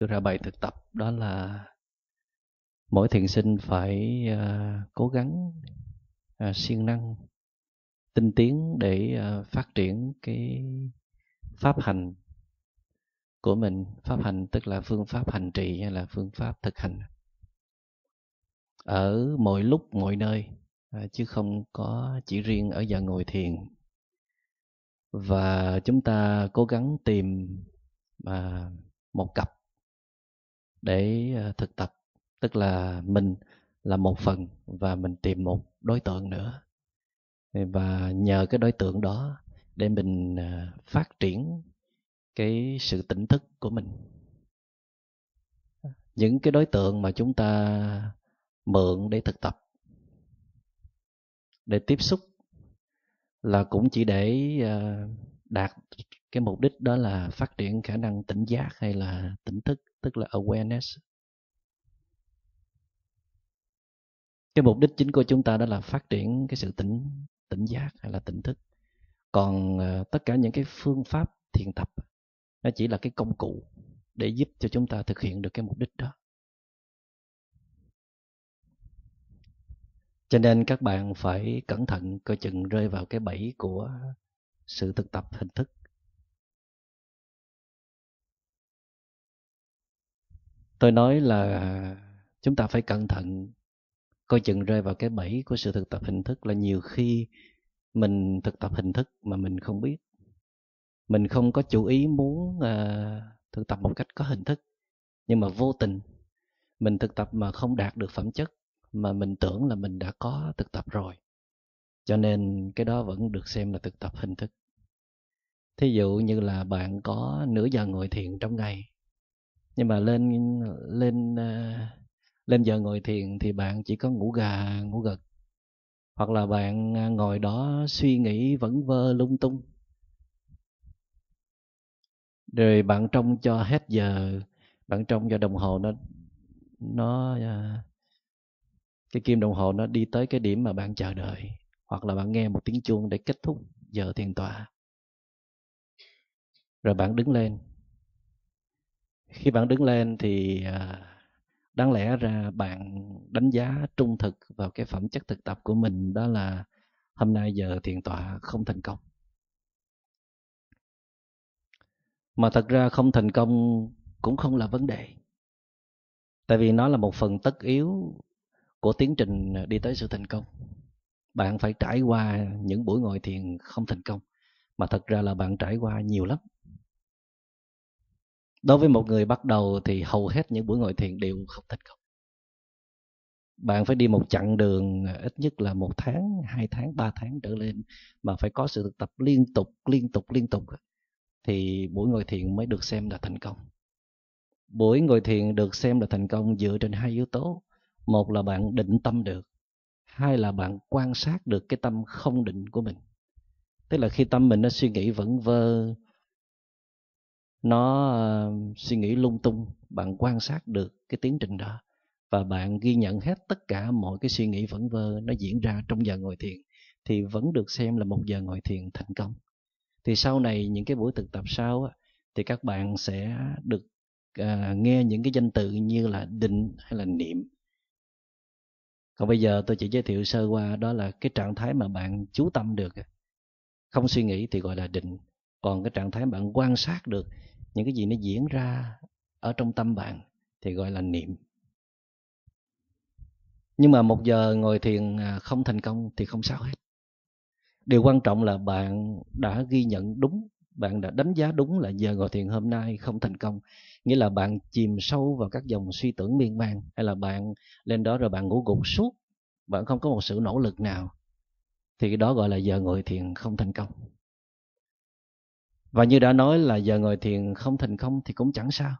đưa ra bài thực tập đó là mỗi thiền sinh phải uh, cố gắng uh, siêng năng tinh tiến để uh, phát triển cái pháp hành của mình pháp hành tức là phương pháp hành trì hay là phương pháp thực hành ở mọi lúc mọi nơi chứ không có chỉ riêng ở giờ ngồi thiền và chúng ta cố gắng tìm uh, một cặp để ờ, thực tập tức là mình là một phần và mình tìm một đối tượng nữa và nhờ cái đối tượng đó để mình ờ, phát triển cái sự tỉnh thức của mình những cái đối tượng mà chúng ta mượn để thực tập để tiếp xúc là cũng chỉ để ờ, đạt cái mục đích đó là phát triển khả năng tỉnh giác hay là tỉnh thức tức là awareness cái mục đích chính của chúng ta đó là phát triển cái sự tỉnh tỉnh giác hay là tỉnh thức còn ờ, tất cả những cái phương pháp thiền tập nó chỉ là cái công cụ để giúp cho chúng ta thực hiện được cái mục đích đó cho nên các bạn phải cẩn thận coi chừng rơi vào cái bẫy của sự thực tập hình thức tôi nói là chúng ta phải cẩn thận coi chừng rơi vào cái bẫy của sự thực tập hình thức là nhiều khi mình thực tập hình thức mà mình không biết mình không có chủ ý muốn à, thực tập một cách có hình thức nhưng mà vô tình mình thực tập mà không đạt được phẩm chất mà mình tưởng là mình đã có thực tập rồi cho nên cái đó vẫn được xem là thực tập hình thức thí dụ như là bạn có nửa giờ ngồi thiền trong ngày nhưng mà lên lên ờ, lên giờ ngồi thiền thì bạn chỉ có ngủ gà ngủ gật hoặc là bạn à, ngồi đó suy nghĩ vẫn vơ lung tung rồi bạn trông cho hết giờ bạn trông cho đồng hồ nó nó à, cái kim đồng hồ nó đi tới cái điểm mà bạn chờ đợi hoặc là bạn nghe một tiếng chuông để kết thúc giờ thiền tọa rồi bạn đứng lên khi bạn đứng lên thì à, đáng lẽ ra bạn đánh giá trung thực vào cái phẩm chất thực tập của mình đó là hôm nay giờ thiền tọa không thành công mà thật ra không thành công cũng không là vấn đề tại vì nó là một phần tất yếu của tiến trình đi tới sự thành công bạn phải trải qua những buổi ngồi thiền không thành công mà thật ra là bạn trải qua nhiều lắm đối với một người bắt đầu thì hầu hết những buổi ngồi thiền đều không thành công bạn phải đi một chặng đường à, ít nhất là một tháng hai tháng ba tháng trở lên mà phải có sự thực tập liên tục liên tục liên tục thì buổi ngồi thiền mới được xem là thành công buổi ngồi thiền được xem là thành công dựa trên hai yếu tố một là bạn định tâm được hai là bạn quan sát được cái tâm không định của mình tức là khi tâm mình nó suy nghĩ vẫn vơ nó ờ, suy nghĩ lung tung bạn quan sát được cái tiến trình đó và bạn ghi nhận hết tất cả mọi cái suy nghĩ vẩn vơ nó diễn ra trong giờ ngồi thiền thì vẫn được xem là một giờ ngồi thiền thành công thì sau này những cái buổi thực tập sau thì các bạn sẽ được ờ, nghe những cái danh từ như là định hay là niệm còn bây giờ tôi chỉ giới thiệu sơ qua đó là cái trạng thái mà bạn chú tâm được không suy nghĩ thì gọi là định còn cái trạng thái bạn quan sát được những cái gì nó diễn ra ở trong tâm bạn thì gọi là niệm nhưng mà một giờ ngồi thiền à, không thành công thì không sao hết điều quan trọng là bạn đã ghi nhận đúng bạn đã đánh giá đúng là giờ ngồi thiền hôm nay không thành công nghĩa là bạn chìm sâu vào các dòng suy tưởng miên man hay là bạn lên đó rồi bạn ngủ gục suốt bạn không có một sự nỗ lực nào thì cái đó gọi là giờ ngồi thiền không thành công và như đã nói là giờ ngồi thiền không thành công thì cũng chẳng sao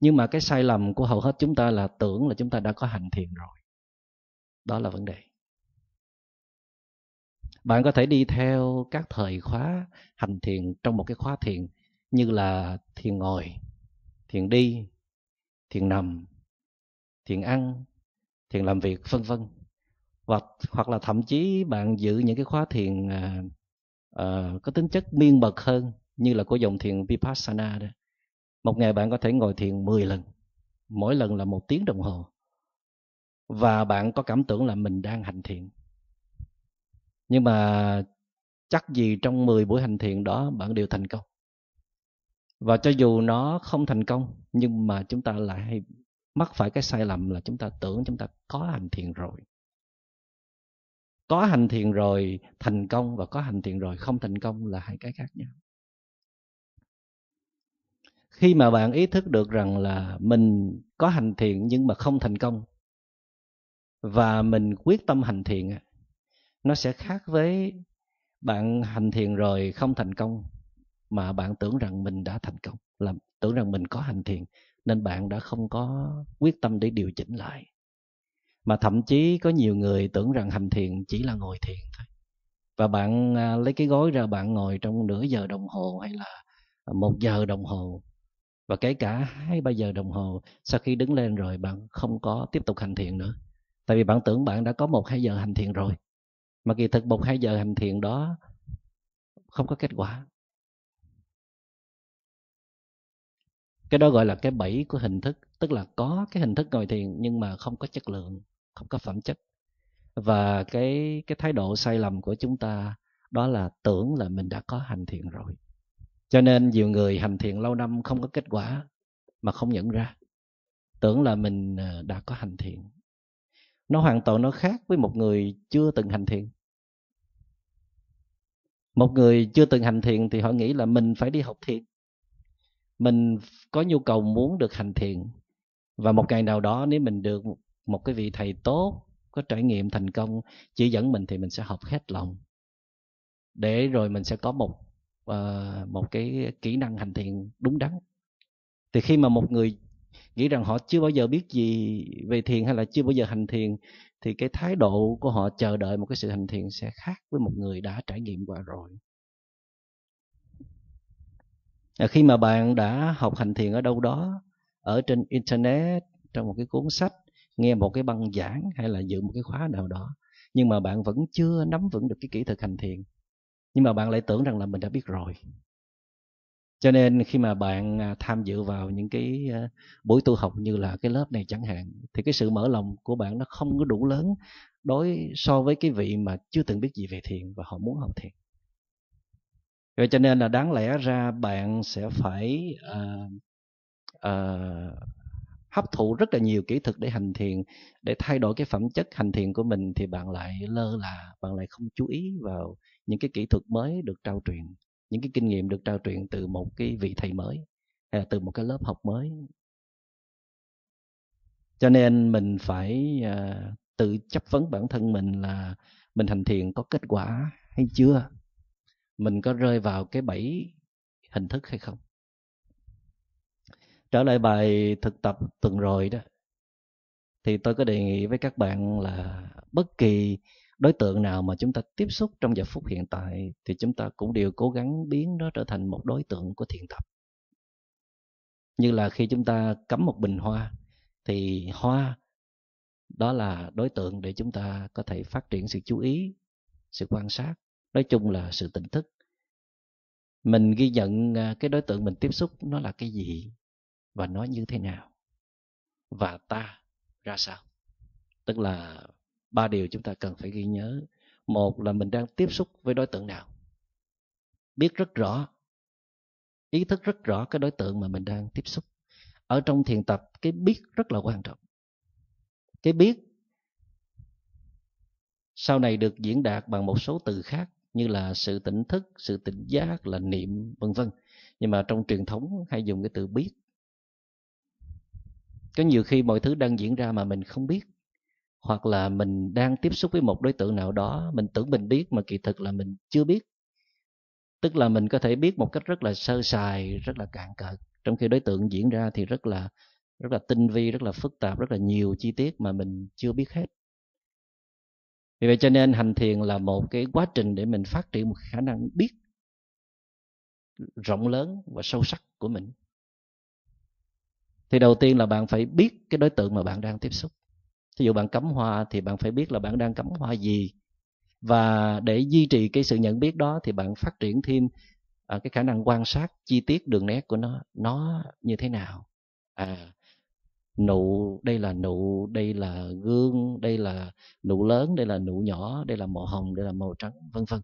nhưng mà cái sai lầm của hầu hết chúng ta là tưởng là chúng ta đã có hành thiền rồi đó là vấn đề bạn có thể đi theo các thời khóa hành thiền trong một cái khóa thiền như là thiền ngồi thiền đi thiền nằm thiền ăn thiền làm việc vân vân hoặc hoặc là thậm chí bạn giữ những cái khóa thiền uh, có tính chất miên mật hơn như là của dòng thiền Vipassana đó. Một ngày bạn có thể ngồi thiền 10 lần, mỗi lần là một tiếng đồng hồ. Và bạn có cảm tưởng là mình đang hành thiện Nhưng mà chắc gì trong 10 buổi hành thiện đó bạn đều thành công. Và cho dù nó không thành công, nhưng mà chúng ta lại mắc phải cái sai lầm là chúng ta tưởng chúng ta có hành thiện rồi. Có hành thiện rồi thành công và có hành thiện rồi không thành công là hai cái khác nhau khi mà bạn ý thức được rằng là mình có hành thiện nhưng mà không thành công và mình quyết tâm hành thiện nó sẽ khác với bạn hành thiện rồi không thành công mà bạn tưởng rằng mình đã thành công là tưởng rằng mình có hành thiện nên bạn đã không có quyết tâm để điều chỉnh lại mà thậm chí có nhiều người tưởng rằng hành thiện chỉ là ngồi thiền thôi và bạn à, lấy cái gói ra bạn ngồi trong nửa giờ đồng hồ hay là một giờ đồng hồ và kể cả hai ba giờ đồng hồ sau khi đứng lên rồi bạn không có tiếp tục hành thiện nữa tại vì bạn tưởng bạn đã có một hai giờ hành thiện rồi mà kỳ thực một hai giờ hành thiện đó không có kết quả cái đó gọi là cái bẫy của hình thức tức là có cái hình thức ngồi thiền nhưng mà không có chất lượng không có phẩm chất và cái cái thái độ sai lầm của chúng ta đó là tưởng là mình đã có hành thiện rồi cho nên nhiều người hành thiện lâu năm không có kết quả mà không nhận ra tưởng là mình ờ, đã có hành thiện nó hoàn toàn nó khác với một người chưa từng hành thiện một người chưa từng hành thiện thì họ nghĩ là mình phải đi học thiện mình có nhu cầu muốn được hành thiện và một ngày nào đó nếu mình được một cái vị thầy tốt có trải nghiệm thành công chỉ dẫn mình thì mình sẽ học hết lòng để rồi mình sẽ có một uh, một cái kỹ năng hành thiện đúng đắn thì khi mà một người nghĩ rằng họ chưa bao giờ biết gì về thiền hay là chưa bao giờ hành thiền thì cái thái độ của họ chờ đợi một cái sự hành thiền sẽ khác với một người đã trải nghiệm qua rồi à, khi mà bạn đã học hành thiền ở đâu đó ở trên internet trong một cái cuốn sách nghe một cái băng giảng hay là dự một cái khóa nào đó nhưng mà bạn vẫn chưa nắm vững được cái kỹ thuật hành thiền nhưng mà bạn lại tưởng rằng là mình đã biết rồi cho nên khi mà bạn à, tham dự vào những cái ờ, buổi tu học như là cái lớp này chẳng hạn thì cái sự mở lòng của bạn nó không có đủ lớn đối so với cái vị mà chưa từng biết gì về thiền và họ muốn học thiền vậy cho nên là đáng lẽ ra bạn sẽ phải uh, uh, hấp thụ rất là nhiều kỹ thuật để hành thiền để thay đổi cái phẩm chất hành thiền của mình thì bạn lại lơ là bạn lại không chú ý vào những cái kỹ thuật mới được trao truyền những cái kinh nghiệm được trao truyền từ một cái vị thầy mới hay là từ một cái lớp học mới cho nên mình phải uh, tự chấp vấn bản thân mình là mình hành thiền có kết quả hay chưa mình có rơi vào cái bẫy hình thức hay không trở lại bài thực tập tuần rồi đó thì tôi có đề nghị với các bạn là bất kỳ đối tượng nào mà chúng ta tiếp xúc trong giờ phút hiện tại thì chúng ta cũng đều cố gắng biến nó trở thành một đối tượng của thiền tập như là khi chúng ta cắm một bình hoa thì hoa đó là đối tượng để chúng ta có thể phát triển sự chú ý sự quan sát nói chung là sự tỉnh thức mình ghi nhận à, cái đối tượng mình tiếp xúc nó là cái gì và nó như thế nào và ta ra sao tức là ba điều chúng ta cần phải ghi nhớ một là mình đang tiếp xúc với đối tượng nào biết rất rõ ý thức rất rõ cái đối tượng mà mình đang tiếp xúc ở trong thiền tập cái biết rất là quan trọng cái biết sau này được diễn đạt bằng một số từ khác như là sự tỉnh thức sự tỉnh giác là niệm vân vân nhưng mà trong truyền thống hay dùng cái từ biết có nhiều khi mọi thứ đang diễn ra mà mình không biết hoặc là mình đang tiếp xúc với một đối tượng nào đó mình tưởng mình biết mà kỳ thực là mình chưa biết tức là mình có thể biết một cách rất là sơ sài rất là cạn cợt trong khi đối tượng diễn ra thì rất là rất là tinh vi rất là phức tạp rất là nhiều chi tiết mà mình chưa biết hết vì vậy cho nên hành thiền là một cái quá trình để mình phát triển một khả năng biết rộng lớn và sâu sắc của mình thì đầu tiên là bạn phải biết cái đối tượng mà bạn đang tiếp xúc thí dụ bạn cắm hoa thì bạn phải biết là bạn đang cắm hoa gì và để duy trì cái sự nhận biết đó thì bạn phát triển thêm à, cái khả năng quan sát chi tiết đường nét của nó nó như thế nào à nụ đây là nụ đây là gương đây là nụ lớn đây là nụ nhỏ đây là màu hồng đây là màu trắng vân vân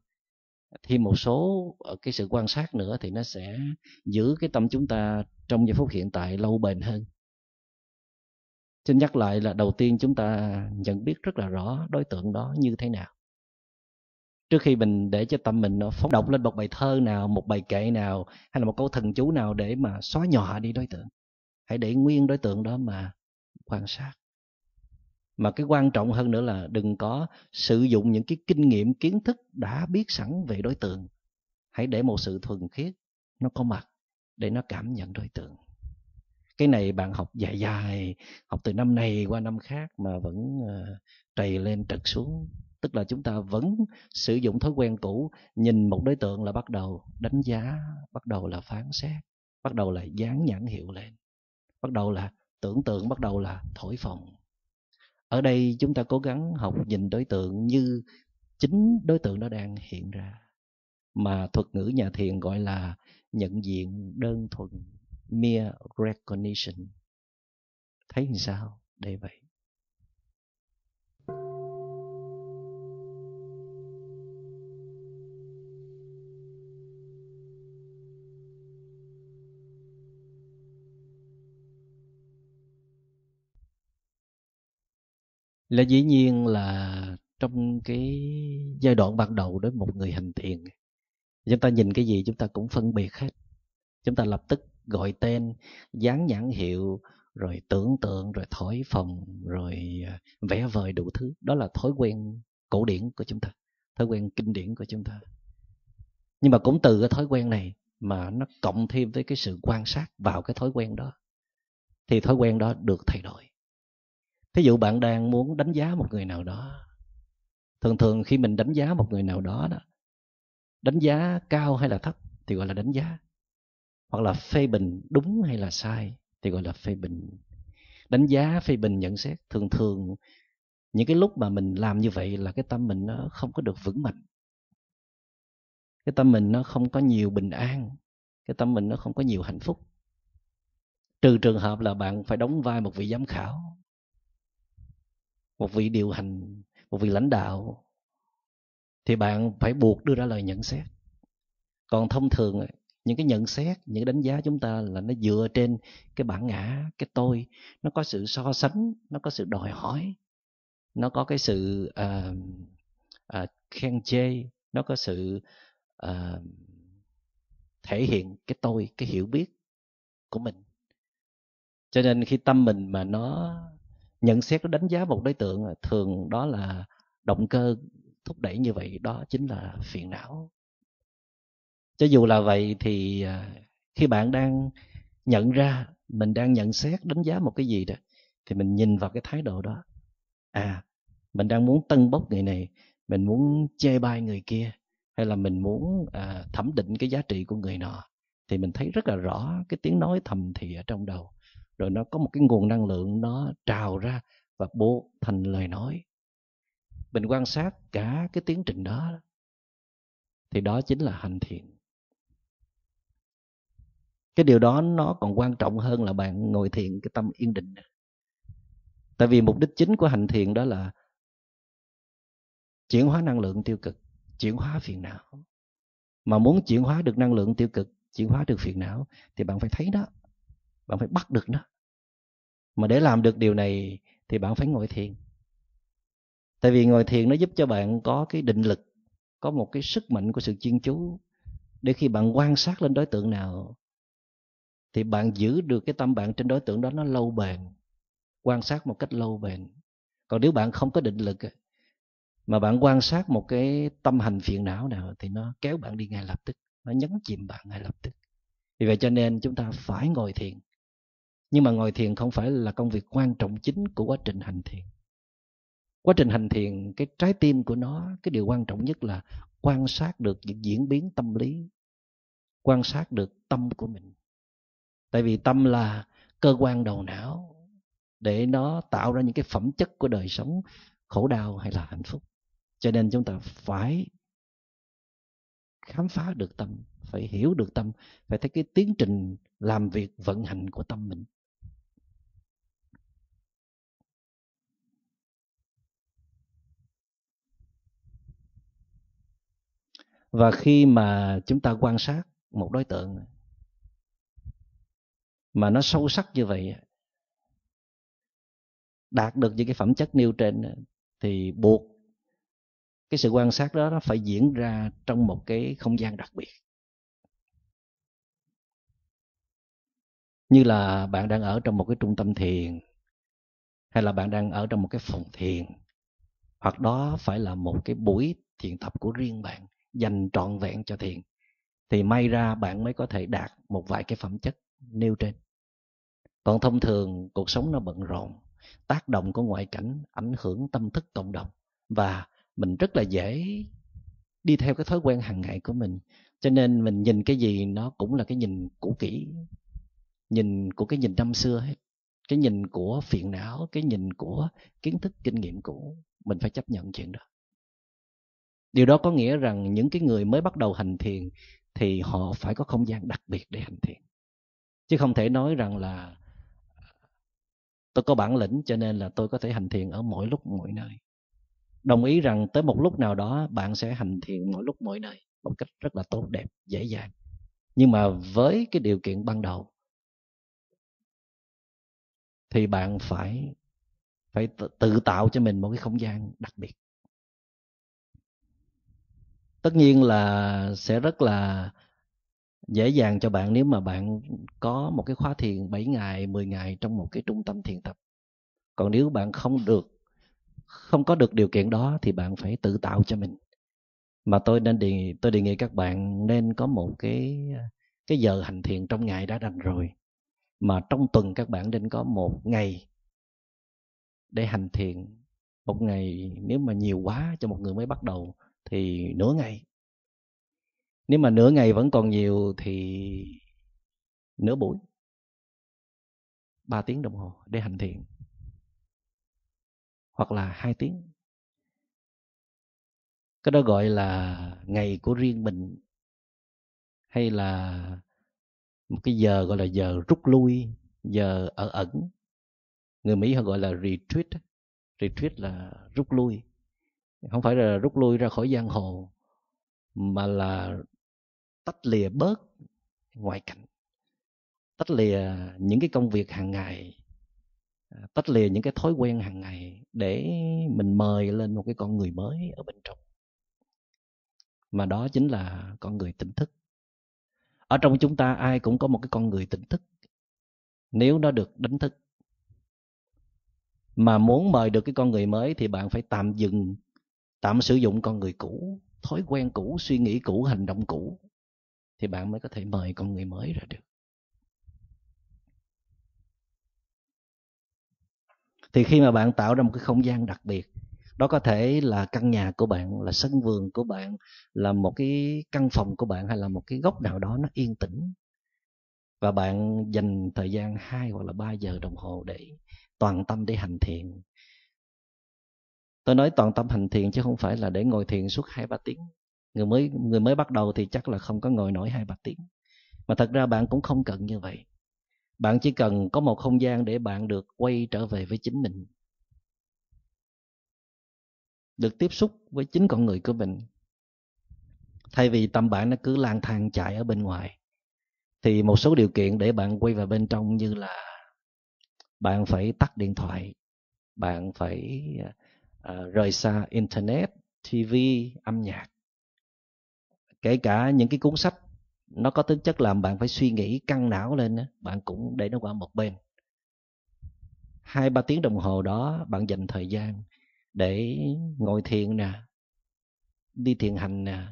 thêm một số ờ, cái sự quan sát nữa thì nó sẽ giữ cái tâm chúng ta trong giây phút hiện tại lâu bền hơn xin nhắc lại là đầu tiên chúng ta nhận biết rất là rõ đối tượng đó như thế nào trước khi mình để cho tâm mình nó phóng động lên một bài thơ nào một bài kệ nào hay là một câu thần chú nào để mà xóa nhỏ đi đối tượng hãy để nguyên đối tượng đó mà quan sát mà cái quan trọng hơn nữa là đừng có sử dụng những cái kinh nghiệm kiến thức đã biết sẵn về đối tượng hãy để một sự thuần khiết nó có mặt để nó cảm nhận đối tượng cái này bạn học dài dài học từ năm này qua năm khác mà vẫn ờ, trầy lên trật xuống tức là chúng ta vẫn sử dụng thói quen cũ nhìn một đối tượng là bắt đầu đánh giá bắt đầu là phán xét bắt đầu là dán nhãn hiệu lên bắt đầu là tưởng tượng bắt đầu là thổi phồng ở đây chúng ta cố gắng học nhìn đối tượng như chính đối tượng nó đang hiện ra mà thuật ngữ nhà thiền gọi là nhận diện đơn thuần mere recognition thấy như sao đây vậy là dĩ nhiên là trong cái giai đoạn ban đầu đó một người hành thiền chúng ta nhìn cái gì chúng ta cũng phân biệt hết chúng ta lập tức gọi tên dán nhãn hiệu rồi tưởng tượng rồi thổi phồng rồi à, vẽ vời đủ thứ đó là thói quen cổ điển của chúng ta thói quen kinh điển của chúng ta nhưng mà cũng từ cái thói quen này mà nó cộng thêm với cái sự quan sát vào cái thói quen đó thì thói quen đó được thay đổi thí dụ bạn đang muốn đánh giá một người nào đó thường thường khi mình đánh giá một người nào đó đó đánh giá cao hay là thấp thì gọi là đánh giá hoặc là phê bình đúng hay là sai thì gọi là phê bình đánh giá phê bình nhận xét thường thường những cái lúc mà mình làm như vậy là cái tâm mình nó không có được vững mạnh cái tâm mình nó không có nhiều bình an cái tâm mình nó không có nhiều hạnh phúc trừ trường hợp là bạn phải đóng vai một vị giám khảo một vị điều hành một vị lãnh đạo thì bạn phải buộc đưa ra lời nhận xét còn thông thường những cái nhận xét những cái đánh giá chúng ta là nó dựa trên cái bản ngã cái tôi nó có sự so sánh nó có sự đòi hỏi nó có cái sự uh, uh, khen chê nó có sự uh, thể hiện cái tôi cái hiểu biết của mình cho nên khi tâm mình mà nó nhận xét nó đánh giá một đối tượng thường đó là động cơ thúc đẩy như vậy đó chính là phiền não cho dù là vậy thì à, khi bạn đang nhận ra mình đang nhận xét đánh giá một cái gì đó thì mình nhìn vào cái thái độ đó à mình đang muốn tân bốc người này mình muốn chê bai người kia hay là mình muốn à, thẩm định cái giá trị của người nọ thì mình thấy rất là rõ cái tiếng nói thầm thì ở trong đầu rồi nó có một cái nguồn năng lượng nó trào ra và bố thành lời nói mình quan sát cả cái tiến trình đó thì đó chính là hành thiện cái điều đó nó còn quan trọng hơn là bạn ngồi thiền cái tâm yên định tại vì mục đích chính của hành thiền đó là chuyển hóa năng lượng tiêu cực chuyển hóa phiền não mà muốn chuyển hóa được năng lượng tiêu cực chuyển hóa được phiền não thì bạn phải thấy đó bạn phải bắt được nó mà để làm được điều này thì bạn phải ngồi thiền tại vì ngồi thiền nó giúp cho bạn có cái định lực có một cái sức mạnh của sự chuyên chú để khi bạn quan sát lên đối tượng nào thì bạn giữ được cái tâm bạn trên đối tượng đó nó lâu bền quan sát một cách lâu bền còn nếu bạn không có định lực mà bạn quan sát một cái tâm hành phiền não nào thì nó kéo bạn đi ngay lập tức nó nhấn chìm bạn ngay lập tức vì vậy cho nên chúng ta phải ngồi thiền nhưng mà ngồi thiền không phải là công việc quan trọng chính của quá trình hành thiền quá trình hành thiền cái trái tim của nó cái điều quan trọng nhất là quan sát được những diễn biến tâm lý quan sát được tâm của mình tại vì tâm là cơ quan đầu não để nó tạo ra những cái phẩm chất của đời sống khổ đau hay là hạnh phúc cho nên chúng ta phải khám phá được tâm phải hiểu được tâm phải thấy cái tiến trình làm việc vận hành của tâm mình và khi mà chúng ta quan sát một đối tượng mà nó sâu sắc như vậy đạt được những cái phẩm chất nêu trên thì buộc cái sự quan sát đó nó phải diễn ra trong một cái không gian đặc biệt như là bạn đang ở trong một cái trung tâm thiền hay là bạn đang ở trong một cái phòng thiền hoặc đó phải là một cái buổi thiền tập của riêng bạn dành trọn vẹn cho thiền thì may ra bạn mới có thể đạt một vài cái phẩm chất nêu trên còn thông thường cuộc sống nó bận rộn tác động của ngoại cảnh ảnh hưởng tâm thức cộng đồng và mình rất là dễ đi theo cái thói quen hàng ngày của mình cho nên mình nhìn cái gì nó cũng là cái nhìn cũ kỹ nhìn của cái nhìn năm xưa hết cái nhìn của phiền não cái nhìn của kiến thức kinh nghiệm cũ mình phải chấp nhận chuyện đó điều đó có nghĩa rằng những cái người mới bắt đầu hành thiền thì họ phải có không gian đặc biệt để hành thiền chứ không thể nói rằng là tôi có bản lĩnh cho nên là tôi có thể hành thiền ở mỗi lúc mỗi nơi đồng ý rằng tới một lúc nào đó bạn sẽ hành thiền mỗi lúc mỗi nơi một cách rất là tốt đẹp dễ dàng nhưng mà với cái điều kiện ban đầu thì bạn phải phải tự tạo cho mình một cái không gian đặc biệt tất nhiên là sẽ rất là dễ dàng cho bạn nếu mà bạn có một cái khóa thiền 7 ngày 10 ngày trong một cái trung tâm thiền tập còn nếu bạn không được không có được điều kiện đó thì bạn phải tự tạo cho mình mà tôi nên đề tôi đề nghị các bạn nên có một cái cái giờ hành thiền trong ngày đã đành rồi mà trong tuần các bạn nên có một ngày để hành thiền một ngày nếu mà nhiều quá cho một người mới bắt đầu thì nửa ngày nếu mà nửa ngày vẫn còn nhiều thì nửa buổi ba tiếng đồng hồ để hành thiện hoặc là hai tiếng cái đó gọi là ngày của riêng mình hay là một cái giờ gọi là giờ rút lui giờ ở ẩn người mỹ họ gọi là retreat retreat là rút lui không phải là rút lui ra khỏi giang hồ mà là tách lìa bớt ngoại cảnh tách lìa những cái công việc hàng ngày à, tách lìa những cái thói quen hàng ngày để mình mời lên một cái con người mới ở bên trong mà đó chính là con người tỉnh thức ở trong chúng ta ai cũng có một cái con người tỉnh thức nếu nó được đánh thức mà muốn mời được cái con người mới thì bạn phải tạm dừng tạm sử dụng con người cũ thói quen cũ suy nghĩ cũ hành động cũ thì bạn mới có thể mời con người mới ra được thì khi mà bạn tạo ra một cái không gian đặc biệt đó có thể là căn nhà của bạn là sân vườn của bạn là một cái căn phòng của bạn hay là một cái góc nào đó nó yên tĩnh và bạn dành thời gian 2 hoặc là 3 giờ đồng hồ để toàn tâm để hành thiền tôi nói toàn tâm hành thiền chứ không phải là để ngồi thiền suốt hai ba tiếng người mới người mới bắt đầu thì chắc là không có ngồi nổi hai ba tiếng mà thật ra bạn cũng không cần như vậy bạn chỉ cần có một không gian để bạn được quay trở về với chính mình được tiếp xúc với chính con người của mình thay vì tâm bạn nó cứ lang thang chạy ở bên ngoài thì một số điều kiện để bạn quay vào bên trong như là bạn phải tắt điện thoại bạn phải uh, rời xa internet tv âm nhạc kể cả những cái cuốn sách nó có tính chất làm bạn phải suy nghĩ căng não lên bạn cũng để nó qua một bên hai ba tiếng đồng hồ đó bạn dành thời gian để ngồi thiền nè đi thiền hành nè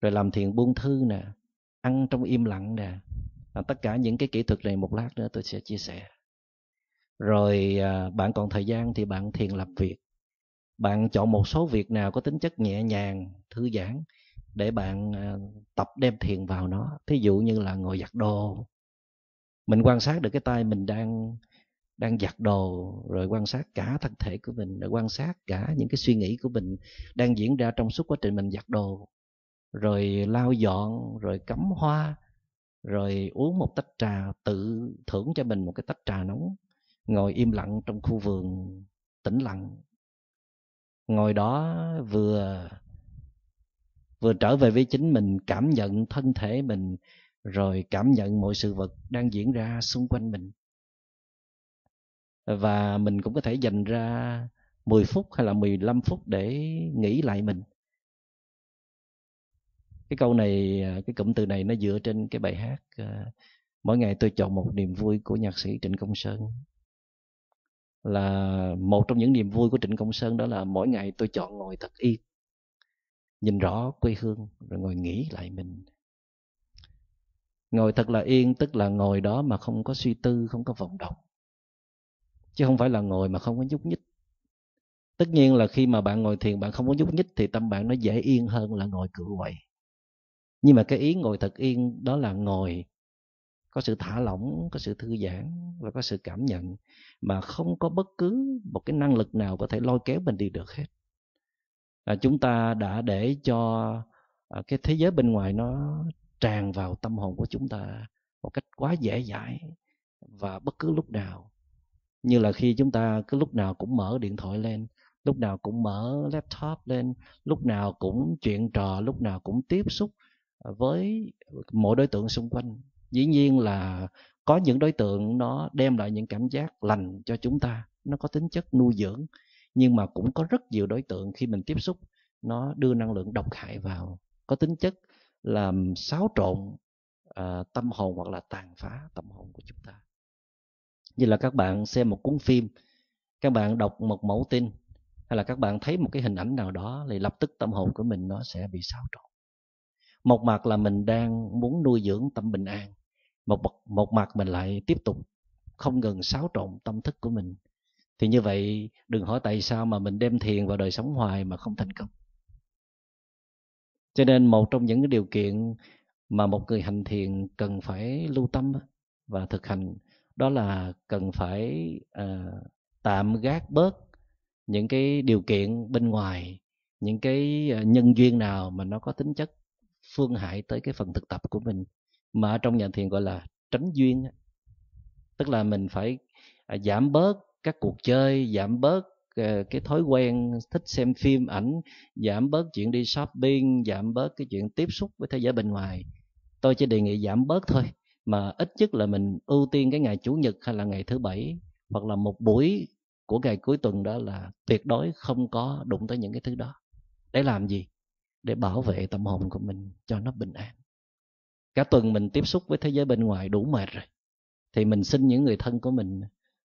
rồi làm thiền buông thư nè ăn trong im lặng nè à, tất cả những cái kỹ thuật này một lát nữa tôi sẽ chia sẻ rồi à, bạn còn thời gian thì bạn thiền lập việc bạn chọn một số việc nào có tính chất nhẹ nhàng thư giãn để bạn à, tập đem thiền vào nó thí dụ như là ngồi giặt đồ mình quan sát được cái tay mình đang đang giặt đồ rồi quan sát cả thân thể của mình rồi quan sát cả những cái suy nghĩ của mình đang diễn ra trong suốt quá trình mình giặt đồ rồi lau dọn rồi cắm hoa rồi uống một tách trà tự thưởng cho mình một cái tách trà nóng ngồi im lặng trong khu vườn tĩnh lặng ngồi đó vừa vừa trở về với chính mình cảm nhận thân thể mình rồi cảm nhận mọi sự vật đang diễn ra xung quanh mình và mình cũng có thể dành ra 10 phút hay là 15 phút để nghĩ lại mình cái câu này cái cụm từ này nó dựa trên cái bài hát ờ, mỗi ngày tôi chọn một niềm vui của nhạc sĩ trịnh công sơn là một trong những niềm vui của trịnh công sơn đó là mỗi ngày tôi chọn ngồi thật yên nhìn rõ quê hương rồi ngồi nghĩ lại mình ngồi thật là yên tức là ngồi đó mà không có suy tư không có vọng động chứ không phải là ngồi mà không có nhúc nhích tất nhiên là khi mà bạn ngồi thiền bạn không có nhúc nhích thì tâm bạn nó dễ yên hơn là ngồi cựa quậy nhưng mà cái ý ngồi thật yên đó là ngồi có sự thả lỏng có sự thư giãn và có sự cảm nhận mà không có bất cứ một cái năng lực nào có thể lôi kéo mình đi được hết à, chúng ta đã để cho à, cái thế giới bên ngoài nó tràn vào tâm hồn của chúng ta một cách quá dễ dãi và bất cứ lúc nào như là khi chúng ta cứ lúc nào cũng mở điện thoại lên lúc nào cũng mở laptop lên lúc nào cũng chuyện trò lúc nào cũng tiếp xúc với mọi đối tượng xung quanh dĩ nhiên là có những đối tượng nó đem lại những cảm giác lành cho chúng ta nó có tính chất nuôi dưỡng nhưng mà cũng có rất nhiều đối tượng khi mình tiếp xúc nó đưa năng lượng độc hại vào có tính chất làm xáo trộn à, tâm hồn hoặc là tàn phá tâm hồn của chúng ta như là các bạn xem một cuốn phim các bạn đọc một mẫu tin hay là các bạn thấy một cái hình ảnh nào đó thì lập tức tâm hồn của mình nó sẽ bị xáo trộn một mặt là mình đang muốn nuôi dưỡng tâm bình an một một mặt mình lại tiếp tục không ngừng xáo trộn tâm thức của mình thì như vậy đừng hỏi tại sao mà mình đem thiền vào đời sống hoài mà không thành công cho nên một trong những điều kiện mà một người hành thiền cần phải lưu tâm và thực hành đó là cần phải uh, tạm gác bớt những cái điều kiện bên ngoài những cái ờ, nhân duyên nào mà nó có tính chất phương hại tới cái phần thực tập của mình mà ở trong nhà thiền gọi là tránh duyên tức là mình phải à, giảm bớt các cuộc chơi giảm bớt ờ, cái thói quen thích xem phim ảnh giảm bớt chuyện đi shopping giảm bớt cái chuyện tiếp xúc với thế giới bên ngoài tôi chỉ đề nghị giảm bớt thôi mà ít nhất là mình ưu tiên cái ngày chủ nhật hay là ngày thứ bảy hoặc là một buổi của ngày cuối tuần đó là tuyệt đối không có đụng tới những cái thứ đó để làm gì để bảo vệ tâm hồn của mình cho nó bình an cả tuần mình tiếp xúc với thế giới bên ngoài đủ mệt rồi thì mình xin những người thân của mình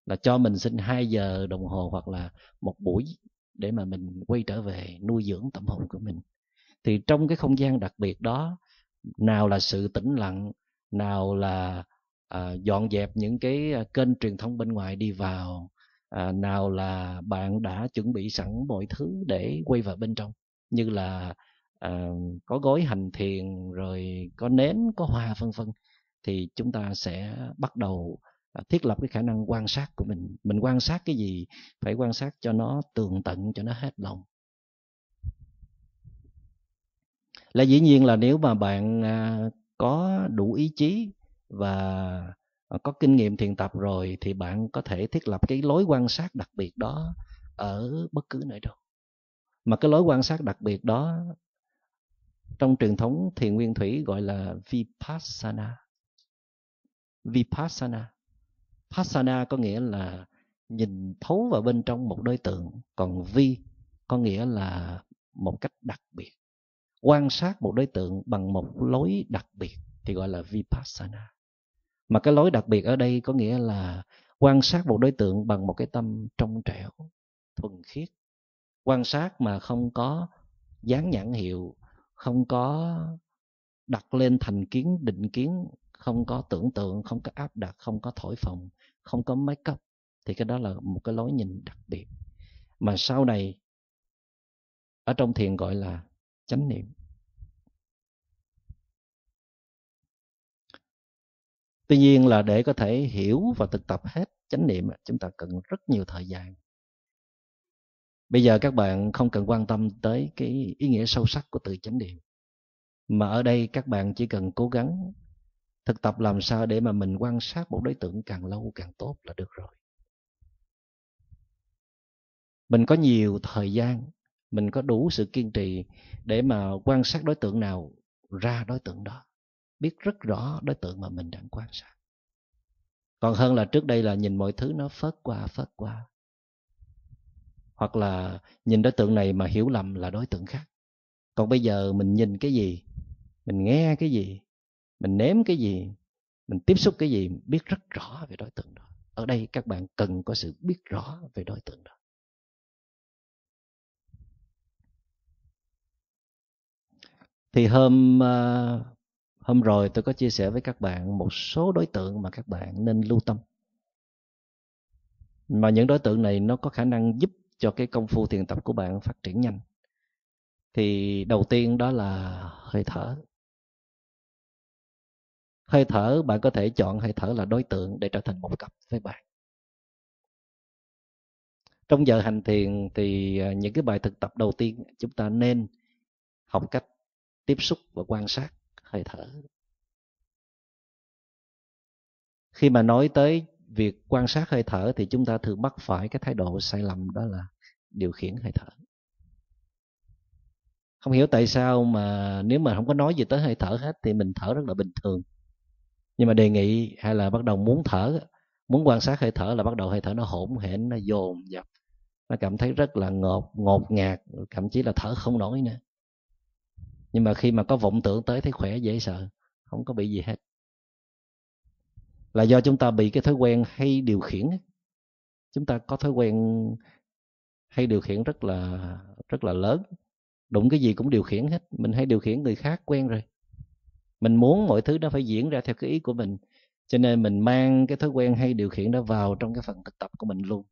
là cho mình xin 2 giờ đồng hồ hoặc là một buổi để mà mình quay trở về nuôi dưỡng tâm hồn của mình thì trong cái không gian đặc biệt đó nào là sự tĩnh lặng nào là à, dọn dẹp những cái à, kênh truyền thông bên ngoài đi vào à, nào là bạn đã chuẩn bị sẵn mọi thứ để quay vào bên trong như là à, có gói hành thiền rồi có nến có hoa vân vân thì chúng ta sẽ bắt đầu thiết lập cái khả năng quan sát của mình mình quan sát cái gì phải quan sát cho nó tường tận cho nó hết lòng là dĩ nhiên là nếu mà bạn à, có đủ ý chí và có kinh nghiệm thiền tập rồi thì bạn có thể thiết lập cái lối quan sát đặc biệt đó ở bất cứ nơi đâu mà cái lối quan sát đặc biệt đó trong truyền thống thiền nguyên thủy gọi là vipassana vipassana Pasana có nghĩa là nhìn thấu vào bên trong một đối tượng, còn vi có nghĩa là một cách đặc biệt. Quan sát một đối tượng bằng một lối đặc biệt thì gọi là vipassana. Mà cái lối đặc biệt ở đây có nghĩa là quan sát một đối tượng bằng một cái tâm trong trẻo, thuần khiết. Quan sát mà không có dán nhãn hiệu, không có đặt lên thành kiến định kiến không có tưởng tượng không có áp đặt không có thổi phồng không có máy cấp, thì cái đó là một cái lối nhìn đặc biệt mà sau này ở trong thiền gọi là chánh niệm tuy nhiên là để có thể hiểu và thực tập hết chánh niệm chúng ta cần rất nhiều thời gian bây giờ các bạn không cần quan tâm tới cái ý nghĩa sâu sắc của từ chánh niệm mà ở đây các bạn chỉ cần cố gắng thực tập làm sao để mà mình quan sát một đối tượng càng lâu càng tốt là được rồi mình có nhiều thời gian mình có đủ sự kiên trì để mà quan sát đối tượng nào ra đối tượng đó biết rất rõ đối tượng mà mình đang quan sát còn hơn là trước đây là nhìn mọi thứ nó phớt qua phớt qua hoặc là nhìn đối tượng này mà hiểu lầm là đối tượng khác còn bây giờ mình nhìn cái gì mình nghe cái gì mình nếm cái gì mình tiếp xúc cái gì biết rất rõ về đối tượng đó ở đây các bạn cần có sự biết rõ về đối tượng đó thì hôm ờ, hôm rồi tôi có chia sẻ với các bạn một số đối tượng mà các bạn nên lưu tâm mà những đối tượng này nó có khả năng giúp cho cái công phu thiền tập của bạn phát triển nhanh thì đầu tiên đó là hơi thở hơi thở bạn có thể chọn hơi thở là đối tượng để trở thành một cặp với bạn trong giờ hành thiền thì ờ, những cái bài thực tập đầu tiên chúng ta nên học cách tiếp xúc và quan sát hơi thở khi mà nói tới việc quan sát hơi thở thì chúng ta thường mắc phải cái thái độ sai lầm đó là điều khiển hơi thở không hiểu tại sao mà nếu mà không có nói gì tới hơi thở hết thì mình thở rất là bình thường nhưng mà đề nghị hay là bắt đầu muốn thở muốn quan sát hơi thở là bắt đầu hơi thở nó hỗn hển nó dồn dập nó cảm thấy rất là ngột ngột ngạt thậm chí là thở không nổi nữa nhưng mà khi mà có vọng tưởng tới thấy khỏe dễ sợ không có bị gì hết là do chúng ta bị cái thói quen hay điều khiển chúng ta có thói quen hay điều khiển rất là rất là lớn đụng cái gì cũng điều khiển hết mình hay điều khiển người khác quen rồi mình muốn mọi thứ nó phải diễn ra theo cái ý của mình cho nên mình mang cái thói quen hay điều khiển đó vào trong cái phần thực tập của mình luôn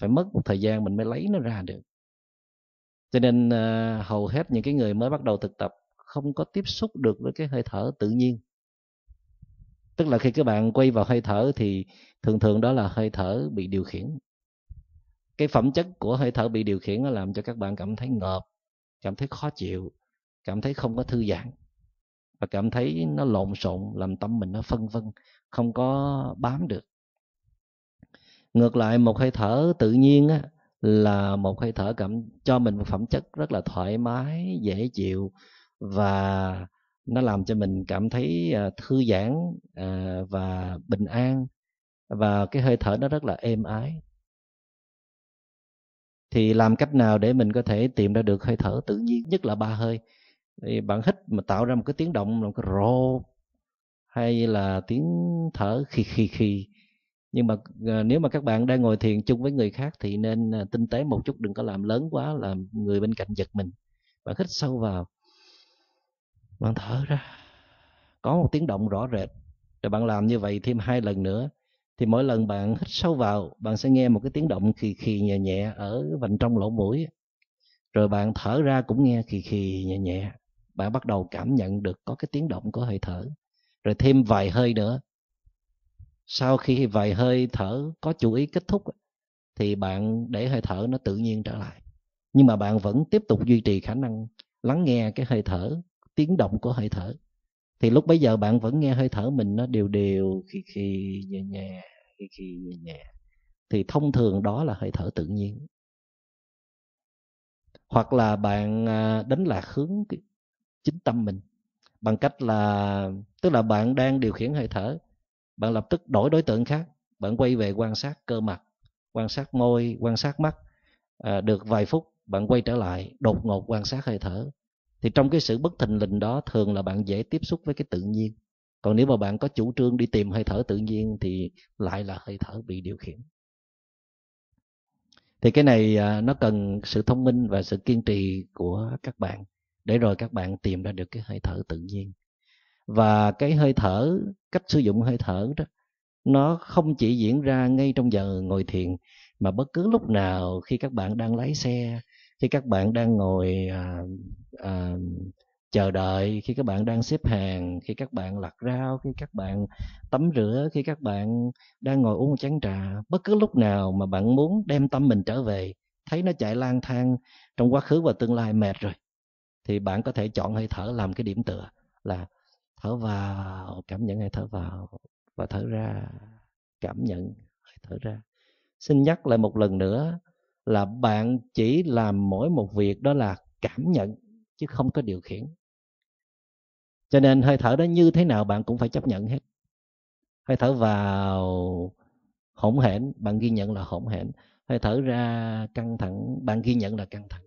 phải mất một thời gian mình mới lấy nó ra được cho nên à, hầu hết những cái người mới bắt đầu thực tập không có tiếp xúc được với cái hơi thở tự nhiên tức là khi các bạn quay vào hơi thở thì thường thường đó là hơi thở bị điều khiển cái phẩm chất của hơi thở bị điều khiển nó làm cho các bạn cảm thấy ngợp cảm thấy khó chịu cảm thấy không có thư giãn và cảm thấy nó lộn xộn làm tâm mình nó phân vân không có bám được ngược lại một hơi thở tự nhiên á, là một hơi thở cảm cho mình một phẩm chất rất là thoải mái dễ chịu và nó làm cho mình cảm thấy à, thư giãn à, và bình an và cái hơi thở nó rất là êm ái thì làm cách nào để mình có thể tìm ra được hơi thở tự nhiên nhất là ba hơi thì bạn hít mà tạo ra một cái tiếng động là một cái rô hay là tiếng thở khì khì khì nhưng mà ờ, nếu mà các bạn đang ngồi thiền chung với người khác thì nên ờ, tinh tế một chút đừng có làm lớn quá làm người bên cạnh giật mình bạn hít sâu vào bạn thở ra có một tiếng động rõ rệt rồi bạn làm như vậy thêm hai lần nữa thì mỗi lần bạn hít sâu vào bạn sẽ nghe một cái tiếng động khì khì nhẹ nhẹ ở vành trong lỗ mũi rồi bạn thở ra cũng nghe khì khì nhẹ nhẹ bạn bắt đầu cảm nhận được có cái tiếng động của hơi thở rồi thêm vài hơi nữa sau khi vài hơi thở có chú ý kết thúc thì bạn để hơi thở nó tự nhiên trở lại nhưng mà bạn vẫn tiếp tục duy trì khả năng lắng nghe cái hơi thở tiếng động của hơi thở thì lúc bấy giờ bạn vẫn nghe hơi thở mình nó đều đều khi khi nhẹ nhẹ khi khi nhẹ nhẹ thì thông thường đó là hơi thở tự nhiên hoặc là bạn à, đánh lạc hướng cái chính tâm mình bằng cách là tức là bạn đang điều khiển hơi thở bạn lập tức đổi đối tượng khác bạn quay về quan sát cơ mặt quan sát môi quan sát mắt à, được vài phút bạn quay trở lại đột ngột quan sát hơi thở thì trong cái sự bất thình lình đó thường là bạn dễ tiếp xúc với cái tự nhiên còn nếu mà bạn có chủ trương đi tìm hơi thở tự nhiên thì lại là hơi thở bị điều khiển thì cái này à, nó cần sự thông minh và sự kiên trì của các bạn để rồi các bạn tìm ra được cái hơi thở tự nhiên và cái hơi thở cách sử dụng hơi thở đó nó không chỉ diễn ra ngay trong giờ ngồi thiền mà bất cứ lúc nào khi các bạn đang lái xe khi các bạn đang ngồi à, à, chờ đợi khi các bạn đang xếp hàng khi các bạn lặt rau khi các bạn tắm rửa khi các bạn đang ngồi uống một chén trà bất cứ lúc nào mà bạn muốn đem tâm mình trở về thấy nó chạy lang thang trong quá khứ và tương lai mệt rồi thì bạn có thể chọn hơi thở làm cái điểm tựa là thở vào cảm nhận hơi thở vào và thở ra cảm nhận hơi thở ra xin nhắc lại một lần nữa là bạn chỉ làm mỗi một việc đó là cảm nhận chứ không có điều khiển cho nên hơi thở đó như thế nào bạn cũng phải chấp nhận hết hơi thở vào hỗn hển bạn ghi nhận là hỗn hển hơi thở ra căng thẳng bạn ghi nhận là căng thẳng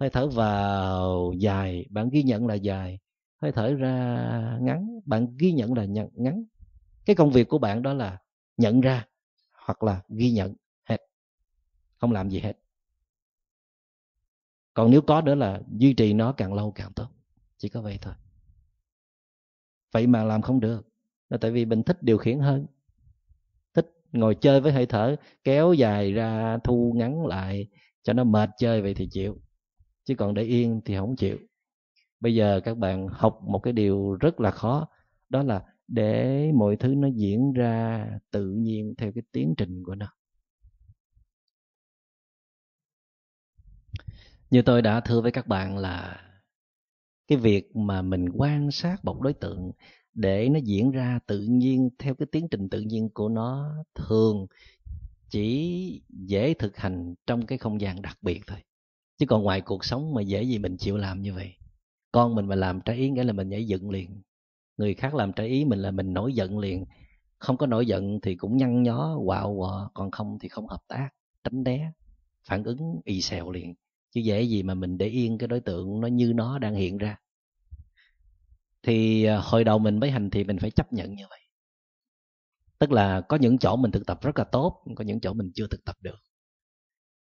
hơi thở vào dài bạn ghi nhận là dài hơi thở ra ngắn bạn ghi nhận là nhận ngắn cái công việc của bạn đó là nhận ra hoặc là ghi nhận hết không làm gì hết còn nếu có nữa là duy trì nó càng lâu càng tốt chỉ có vậy thôi vậy mà làm không được là tại vì mình thích điều khiển hơn thích ngồi chơi với hơi thở kéo dài ra thu ngắn lại cho nó mệt chơi vậy thì chịu chứ còn để yên thì không chịu bây giờ các bạn học một cái điều rất là khó đó là để mọi thứ nó diễn ra tự nhiên theo cái tiến trình của nó như tôi đã thưa với các bạn là cái việc mà mình quan sát một đối tượng để nó diễn ra tự nhiên theo cái tiến trình tự nhiên của nó thường chỉ dễ thực hành trong cái không gian đặc biệt thôi chứ còn ngoài cuộc sống mà dễ gì mình chịu làm như vậy con mình mà làm trái ý nghĩa là mình nhảy dựng liền người khác làm trái ý mình là mình nổi giận liền không có nổi giận thì cũng nhăn nhó quạo quọ còn không thì không hợp tác tránh né phản ứng y xèo liền chứ dễ gì mà mình để yên cái đối tượng nó như nó đang hiện ra thì à, hồi đầu mình mới hành thì mình phải chấp nhận như vậy tức là có những chỗ mình thực tập rất là tốt có những chỗ mình chưa thực tập được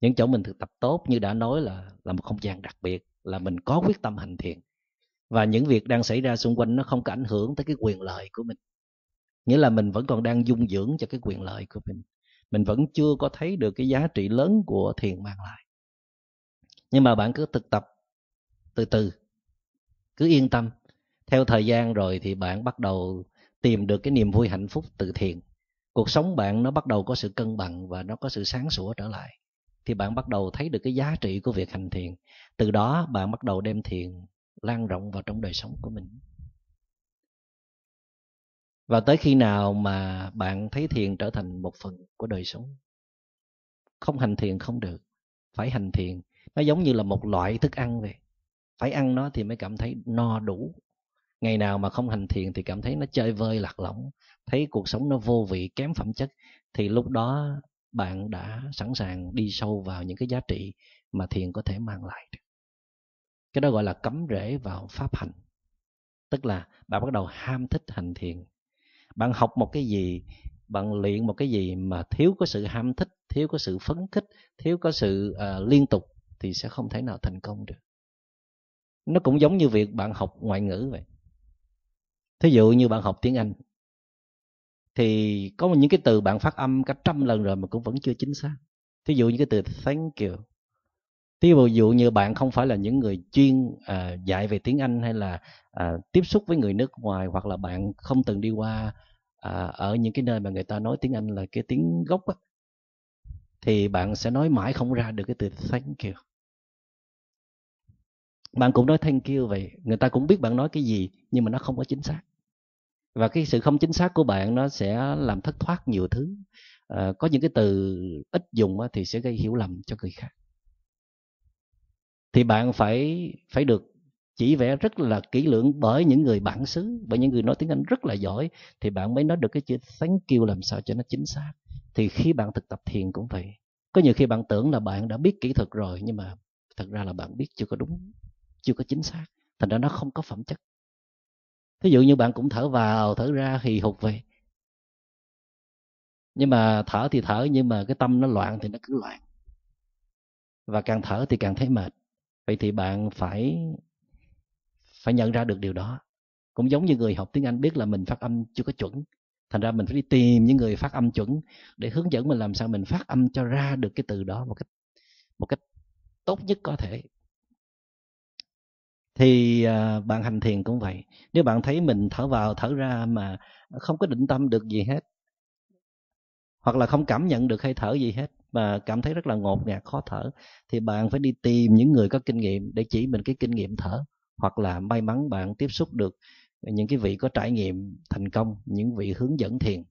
những chỗ mình thực tập tốt như đã nói là là một không gian đặc biệt là mình có quyết tâm hành thiện và những việc đang xảy ra xung quanh nó không có ảnh hưởng tới cái quyền lợi của mình nghĩa là mình vẫn còn đang dung dưỡng cho cái quyền lợi của mình mình vẫn chưa có thấy được cái giá trị lớn của thiền mang lại nhưng mà bạn cứ thực tập từ từ cứ yên tâm theo thời gian rồi thì bạn bắt đầu tìm được cái niềm vui hạnh phúc từ thiền cuộc sống bạn nó bắt đầu có sự cân bằng và nó có sự sáng sủa trở lại thì bạn bắt đầu thấy được cái giá trị của việc hành thiền từ đó bạn bắt đầu đem thiền lan rộng vào trong đời sống của mình và tới khi nào mà bạn thấy thiền trở thành một phần của đời sống không hành thiền không được phải hành thiền nó giống như là một loại thức ăn vậy phải ăn nó thì mới cảm thấy no đủ ngày nào mà không hành thiền thì cảm thấy nó chơi vơi lạc lõng thấy cuộc sống nó vô vị kém phẩm chất thì lúc đó bạn đã sẵn sàng đi sâu vào những cái giá trị mà thiền có thể mang lại cái đó gọi là cấm rễ vào pháp hành tức là bạn bắt đầu ham thích hành thiền bạn học một cái gì bạn luyện một cái gì mà thiếu có sự ham thích thiếu có sự phấn khích thiếu có sự uh, liên tục thì sẽ không thể nào thành công được nó cũng giống như việc bạn học ngoại ngữ vậy thí dụ như bạn học tiếng anh thì có những cái từ bạn phát âm cả trăm lần rồi mà cũng vẫn chưa chính xác thí dụ như cái từ thank you thí dụ như bạn không phải là những người chuyên à, dạy về tiếng anh hay là à, tiếp xúc với người nước ngoài hoặc là bạn không từng đi qua à, ở những cái nơi mà người ta nói tiếng anh là cái tiếng gốc á thì bạn sẽ nói mãi không ra được cái từ thank you bạn cũng nói thank you vậy người ta cũng biết bạn nói cái gì nhưng mà nó không có chính xác và cái sự không chính xác của bạn nó sẽ làm thất thoát nhiều thứ à, có những cái từ ít dùng thì sẽ gây hiểu lầm cho người khác thì bạn phải phải được chỉ vẽ rất là kỹ lưỡng bởi những người bản xứ bởi những người nói tiếng anh rất là giỏi thì bạn mới nói được cái chữ thank you làm sao cho nó chính xác thì khi bạn thực tập thiền cũng vậy có nhiều khi bạn tưởng là bạn đã biết kỹ thuật rồi nhưng mà thật ra là bạn biết chưa có đúng chưa có chính xác thành ra nó không có phẩm chất ví dụ như bạn cũng thở vào thở ra thì hụt về nhưng mà thở thì thở nhưng mà cái tâm nó loạn thì nó cứ loạn và càng thở thì càng thấy mệt vậy thì bạn phải phải nhận ra được điều đó cũng giống như người học tiếng anh biết là mình phát âm chưa có chuẩn thành ra mình phải đi tìm những người phát âm chuẩn để hướng dẫn mình làm sao mình phát âm cho ra được cái từ đó một cách một cách tốt nhất có thể thì à, bạn hành thiền cũng vậy nếu bạn thấy mình thở vào thở ra mà không có định tâm được gì hết hoặc là không cảm nhận được hơi thở gì hết mà cảm thấy rất là ngột ngạt khó thở thì bạn phải đi tìm những người có kinh nghiệm để chỉ mình cái kinh nghiệm thở hoặc là may mắn bạn tiếp xúc được những cái vị có trải nghiệm thành công những vị hướng dẫn thiền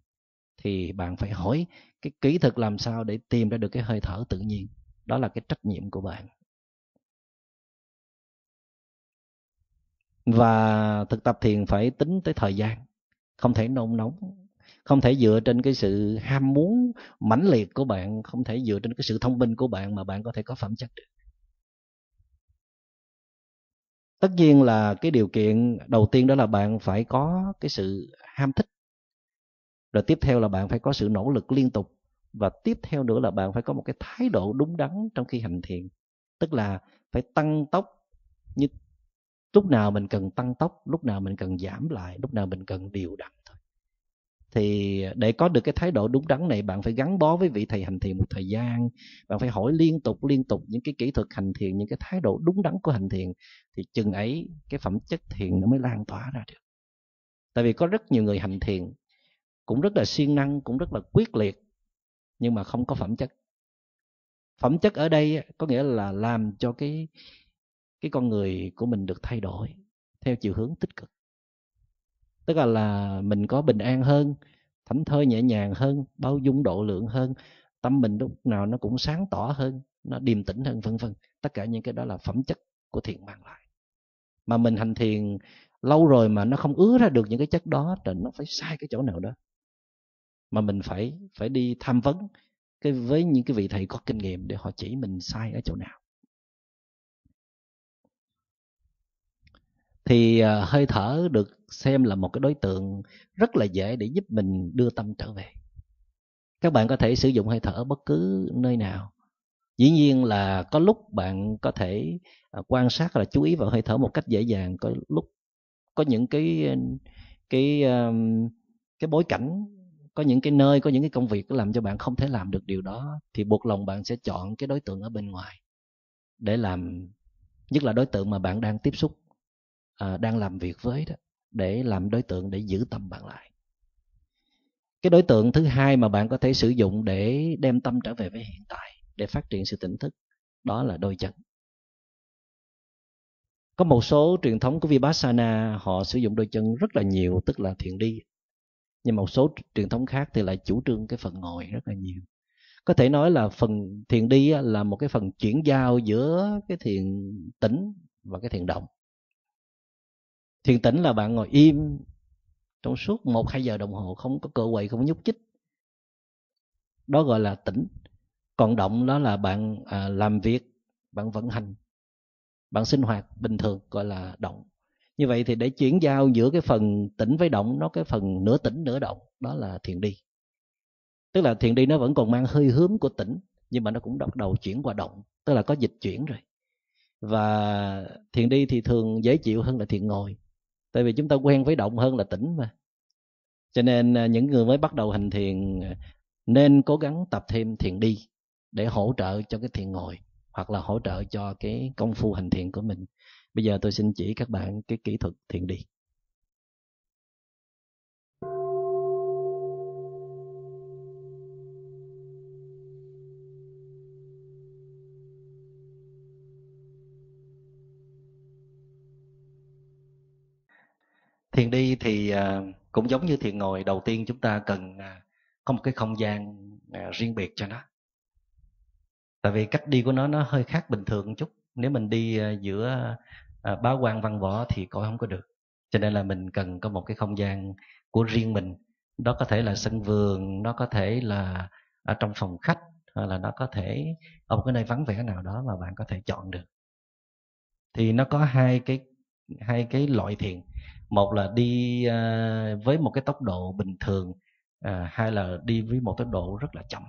thì bạn phải hỏi cái kỹ thuật làm sao để tìm ra được cái hơi thở tự nhiên đó là cái trách nhiệm của bạn và thực tập thiền phải tính tới thời gian không thể nôn nóng không thể dựa trên cái sự ham muốn mãnh liệt của bạn không thể dựa trên cái sự thông minh của bạn mà bạn có thể có phẩm chất được tất nhiên là cái điều kiện đầu tiên đó là bạn phải có cái sự ham thích rồi tiếp theo là bạn phải có sự nỗ lực liên tục và tiếp theo nữa là bạn phải có một cái thái độ đúng đắn trong khi hành thiền, tức là phải tăng tốc như lúc nào mình cần tăng tốc lúc nào mình cần giảm lại lúc nào mình cần điều đặn thôi thì để có được cái thái độ đúng đắn này bạn phải gắn bó với vị thầy hành thiền một thời gian bạn phải hỏi liên tục liên tục những cái kỹ thuật hành thiền những cái thái độ đúng đắn của hành thiền thì chừng ấy cái phẩm chất thiền nó mới lan tỏa ra được tại vì có rất nhiều người hành thiền cũng rất là siêng năng cũng rất là quyết liệt nhưng mà không có phẩm chất phẩm chất ở đây có nghĩa là làm cho cái cái con người của mình được thay đổi theo chiều hướng tích cực tức là là mình có bình an hơn thảnh thơi nhẹ nhàng hơn bao dung độ lượng hơn tâm mình lúc nào nó cũng sáng tỏ hơn nó điềm tĩnh hơn vân vân tất cả những cái đó là phẩm chất của thiền mang lại mà mình hành thiền lâu rồi mà nó không ứa ra được những cái chất đó thì nó phải sai cái chỗ nào đó mà mình phải phải đi tham vấn cái với những cái vị thầy có kinh nghiệm để họ chỉ mình sai ở chỗ nào thì ờ, hơi thở được xem là một cái đối tượng rất là dễ để giúp mình đưa tâm trở về các bạn có thể sử dụng hơi thở ở bất cứ nơi nào dĩ nhiên là có lúc bạn có thể ờ, quan sát là chú ý vào hơi thở một cách dễ dàng có lúc có những cái ờ, cái cái bối cảnh có những cái nơi có những cái công việc làm cho bạn không thể làm được điều đó thì buộc lòng bạn sẽ chọn cái đối tượng ở bên ngoài để làm nhất là đối tượng mà bạn đang tiếp xúc à, đang làm việc với đó để làm đối tượng để giữ tâm bạn lại cái đối tượng thứ hai mà bạn có thể sử dụng để đem tâm trở về với hiện tại để phát triển sự tỉnh thức đó là đôi chân có một số truyền thống của vipassana họ sử dụng đôi chân rất là nhiều tức là thiền đi nhưng một số truyền thống khác thì lại chủ trương cái phần ngồi rất là nhiều có thể nói là phần thiền đi là một cái phần chuyển giao giữa cái thiền tĩnh và cái thiền động thiền tĩnh là bạn ngồi im trong suốt một hai giờ đồng hồ không có cựa quậy không có nhúc chích đó gọi là tĩnh còn động đó là bạn à, làm việc bạn vận hành bạn sinh hoạt bình thường gọi là động như vậy thì để chuyển giao giữa cái phần tĩnh với động nó cái phần nửa tĩnh nửa động đó là thiền đi tức là thiền đi nó vẫn còn mang hơi hướng của tĩnh nhưng mà nó cũng bắt đầu chuyển qua động tức là có dịch chuyển rồi và thiền đi thì thường dễ chịu hơn là thiền ngồi tại vì chúng ta quen với động hơn là tĩnh mà cho nên à, những người mới bắt đầu hành thiền à, nên cố gắng tập thêm thiền đi để hỗ trợ cho cái thiền ngồi hoặc là hỗ trợ cho cái công phu hành thiền của mình bây giờ tôi xin chỉ các bạn cái kỹ thuật thiền đi thiền đi thì à, cũng giống như thiền ngồi đầu tiên chúng ta cần à, có một cái không gian à, riêng biệt cho nó tại vì cách đi của nó nó hơi khác bình thường một chút nếu mình đi giữa bá quan văn võ thì coi không có được cho nên là mình cần có một cái không gian của riêng mình đó có thể là sân vườn nó có thể là ở trong phòng khách hay là nó có thể ở một cái nơi vắng vẻ nào đó mà bạn có thể chọn được thì nó có hai cái hai cái loại thiền một là đi à, với một cái tốc độ bình thường uh, hai là đi với một tốc độ rất là chậm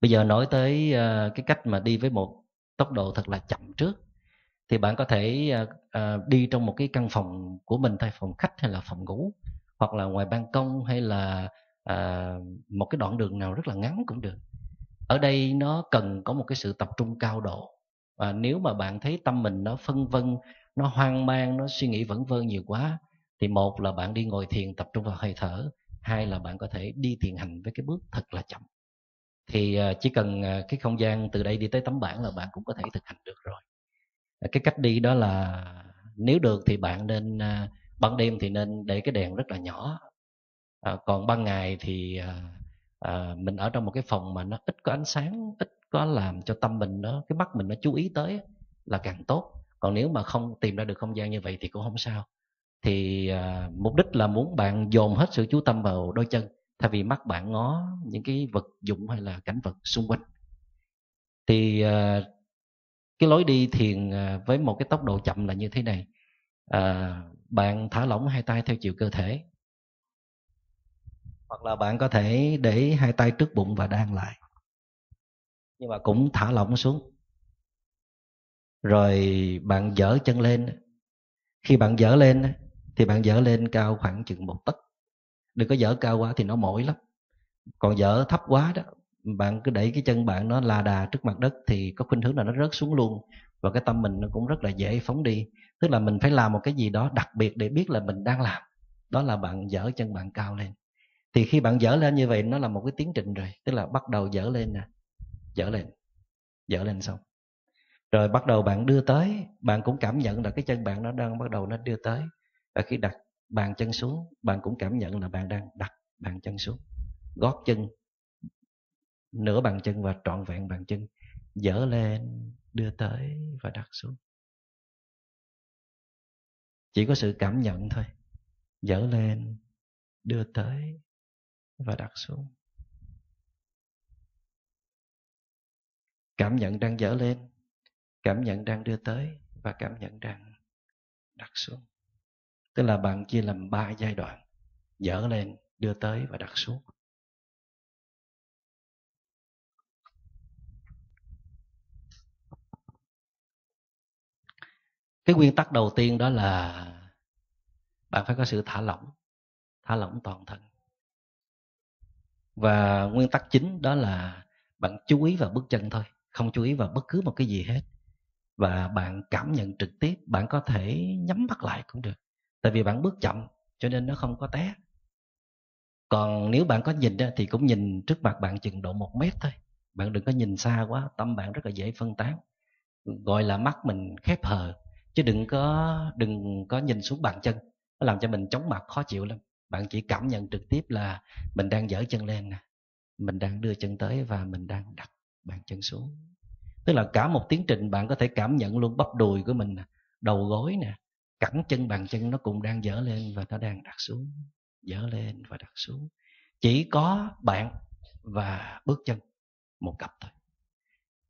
bây giờ nói tới à, cái cách mà đi với một tốc độ thật là chậm trước thì bạn có thể đi trong một cái căn phòng của mình thay phòng khách hay là phòng ngủ hoặc là ngoài ban công hay là một cái đoạn đường nào rất là ngắn cũng được ở đây nó cần có một cái sự tập trung cao độ và nếu mà bạn thấy tâm mình nó phân vân nó hoang mang nó suy nghĩ vẩn vơ nhiều quá thì một là bạn đi ngồi thiền tập trung vào hơi thở hai là bạn có thể đi thiền hành với cái bước thật là chậm thì à, chỉ cần à, cái không gian từ đây đi tới tấm bảng là bạn cũng có thể thực hành được rồi à, cái cách đi đó là nếu được thì bạn nên ban đêm thì nên để cái đèn rất là nhỏ à, còn ban ngày thì à, à, mình ở trong một cái phòng mà nó ít có ánh sáng ít có làm cho tâm mình nó cái mắt mình nó chú ý tới là càng tốt còn nếu mà không tìm ra được không gian như vậy thì cũng không sao thì à, mục đích là muốn bạn dồn hết sự chú tâm vào đôi chân thay vì mắt bạn ngó những cái vật dụng hay là cảnh vật xung quanh thì à, cái lối đi thiền à, với một cái tốc độ chậm là như thế này à, bạn thả lỏng hai tay theo chiều cơ thể hoặc là bạn có thể để hai tay trước bụng và đan lại nhưng mà cũng thả lỏng xuống rồi bạn dở chân lên khi bạn dở lên thì bạn dở lên cao khoảng chừng một tấc đừng có dở cao quá thì nó mỏi lắm còn dở thấp quá đó bạn cứ đẩy cái chân bạn nó la đà trước mặt đất thì có khuynh hướng là nó rớt xuống luôn và cái tâm mình nó cũng rất là dễ phóng đi tức là mình phải làm một cái gì đó đặc biệt để biết là mình đang làm đó là bạn dở chân bạn cao lên thì khi bạn dở lên như vậy nó là một cái tiến trình rồi tức là bắt đầu dở lên nè dở lên dở lên xong rồi bắt đầu bạn đưa tới bạn cũng cảm nhận là cái chân bạn nó đang bắt đầu nó đưa tới và khi đặt bàn chân xuống bạn cũng cảm nhận là bạn đang đặt bàn chân xuống gót chân nửa bàn chân và trọn vẹn bàn chân dở lên đưa tới và đặt xuống chỉ có sự cảm nhận thôi dở lên đưa tới và đặt xuống cảm nhận đang dở lên cảm nhận đang đưa tới và cảm nhận đang đặt xuống tức là bạn chia làm ba giai đoạn dở lên đưa tới và đặt xuống cái nguyên tắc đầu tiên đó là bạn phải có sự thả lỏng thả lỏng toàn thân và nguyên tắc chính đó là bạn chú ý vào bước chân thôi không chú ý vào bất cứ một cái gì hết và bạn cảm nhận trực tiếp bạn có thể nhắm mắt lại cũng được tại vì bạn bước chậm cho nên nó không có té còn nếu bạn có nhìn thì cũng nhìn trước mặt bạn chừng độ một mét thôi bạn đừng có nhìn xa quá tâm bạn rất là dễ phân tán gọi là mắt mình khép hờ chứ đừng có đừng có nhìn xuống bàn chân nó làm cho mình chóng mặt khó chịu lắm bạn chỉ cảm nhận trực tiếp là mình đang dở chân lên nè mình đang đưa chân tới và mình đang đặt bàn chân xuống tức là cả một tiến trình bạn có thể cảm nhận luôn bắp đùi của mình đầu gối nè cẳng chân bàn chân nó cũng đang dở lên và nó đang đặt xuống dở lên và đặt xuống chỉ có bạn và bước chân một cặp thôi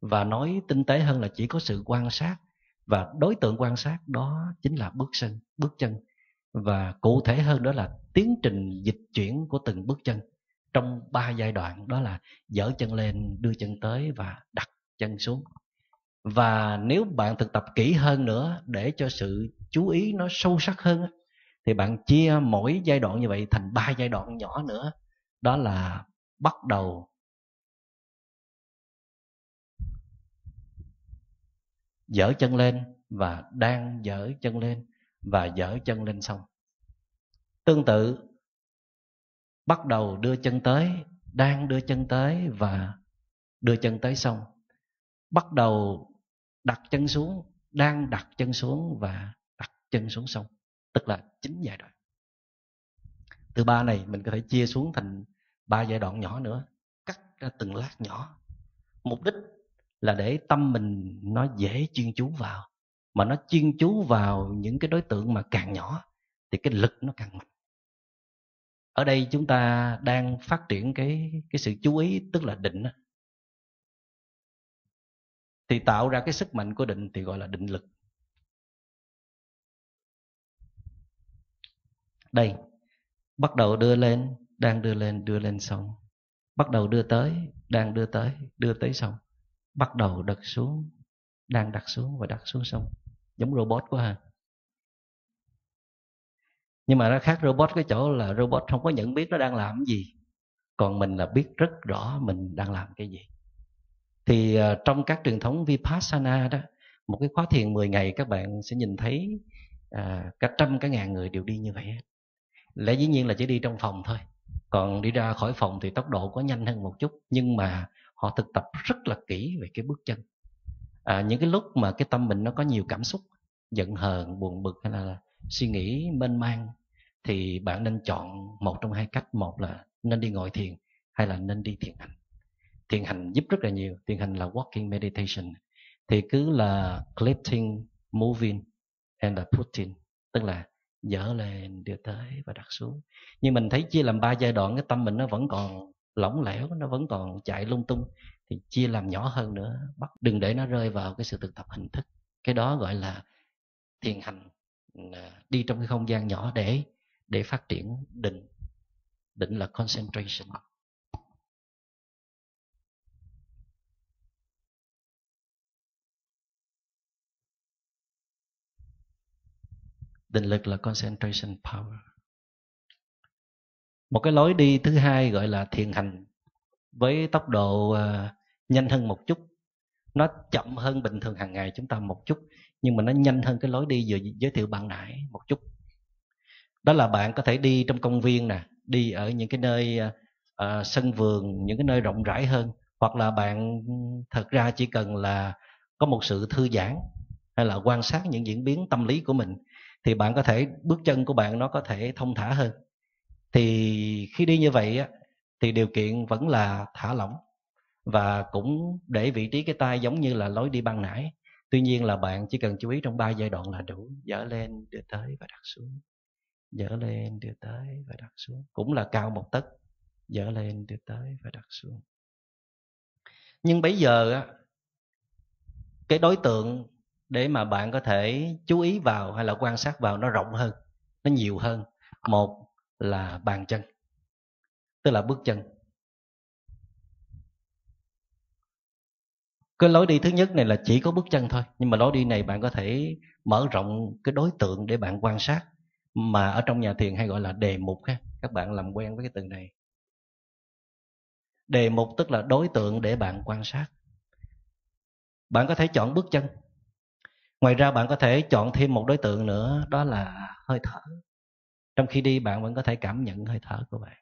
và nói tinh tế hơn là chỉ có sự quan sát và đối tượng quan sát đó chính là bước chân bước chân và cụ thể hơn đó là tiến trình dịch chuyển của từng bước chân trong ba giai đoạn đó là dở chân lên đưa chân tới và đặt chân xuống và nếu bạn thực tập kỹ hơn nữa để cho sự chú ý nó sâu sắc hơn thì bạn chia mỗi giai đoạn như vậy thành ba giai đoạn nhỏ nữa đó là bắt đầu dở chân lên và đang dở chân lên và dở chân lên xong tương tự bắt đầu đưa chân tới đang đưa chân tới và đưa chân tới xong bắt đầu đặt chân xuống đang đặt chân xuống và đặt chân xuống sông tức là chính giai đoạn từ ba này mình có thể chia xuống thành ba giai đoạn nhỏ nữa cắt ra từng lát nhỏ mục đích là để tâm mình nó dễ chuyên chú vào mà nó chuyên chú vào những cái đối tượng mà càng nhỏ thì cái lực nó càng mạnh ở đây chúng ta đang phát triển cái cái sự chú ý tức là định thì tạo ra cái sức mạnh của định thì gọi là định lực đây bắt đầu đưa lên đang đưa lên đưa lên xong bắt đầu đưa tới đang đưa tới đưa tới xong bắt đầu đặt xuống đang đặt xuống và đặt xuống xong giống robot quá ha nhưng mà nó khác robot cái chỗ là robot không có nhận biết nó đang làm gì còn mình là biết rất rõ mình đang làm cái gì thì ờ, trong các truyền thống vipassana đó một cái khóa thiền 10 ngày các bạn sẽ nhìn thấy à, cả trăm cả ngàn người đều đi như vậy lẽ dĩ nhiên là chỉ đi trong phòng thôi còn đi ra khỏi phòng thì tốc độ có nhanh hơn một chút nhưng mà họ thực tập rất là kỹ về cái bước chân à, những cái lúc mà cái tâm mình nó có nhiều cảm xúc giận hờn buồn bực hay là suy nghĩ mênh mang thì bạn nên chọn một trong hai cách một là nên đi ngồi thiền hay là nên đi thiền hành thiền hành giúp rất là nhiều thiền hành là walking meditation thì cứ là clipping moving and là putting tức là dở lên đưa tới và đặt xuống nhưng mình thấy chia làm ba giai đoạn cái tâm mình nó vẫn còn lỏng lẻo nó vẫn còn chạy lung tung thì chia làm nhỏ hơn nữa bắt đừng để nó rơi vào cái sự thực tập hình thức cái đó gọi là thiền hành à, đi trong cái không gian nhỏ để để phát triển định định là concentration định lực là concentration power một cái lối đi thứ hai gọi là thiền hành với tốc độ ờ, nhanh hơn một chút nó chậm hơn bình thường hàng ngày chúng ta một chút nhưng mà nó nhanh hơn cái lối đi vừa giới thiệu bạn nãy một chút đó là bạn có thể đi trong công viên nè đi ở những cái nơi uh, sân vườn những cái nơi rộng rãi hơn hoặc là bạn thật ra chỉ cần là có một sự thư giãn hay là quan sát những diễn biến tâm lý của mình thì bạn có thể bước chân của bạn nó có thể thông thả hơn thì khi đi như vậy á, thì điều kiện vẫn là thả lỏng và cũng để vị trí cái tay giống như là lối đi ban nãy tuy nhiên là bạn chỉ cần chú ý trong ba giai đoạn là đủ dở lên đưa tới và đặt xuống dở lên đưa tới và đặt xuống cũng là cao một tấc dở lên đưa tới và đặt xuống nhưng bây giờ cái đối tượng để mà bạn có thể chú ý vào hay là quan sát vào nó rộng hơn nó nhiều hơn một là bàn chân tức là bước chân cái lối đi thứ nhất này là chỉ có bước chân thôi nhưng mà lối đi này bạn có thể mở rộng cái đối tượng để bạn quan sát mà ở trong nhà thiền hay gọi là đề mục ha các bạn làm quen với cái từ này đề mục tức là đối tượng để bạn quan sát bạn có thể chọn bước chân ngoài ra bạn có thể chọn thêm một đối tượng nữa đó là hơi thở trong khi đi bạn vẫn có thể cảm nhận hơi thở của bạn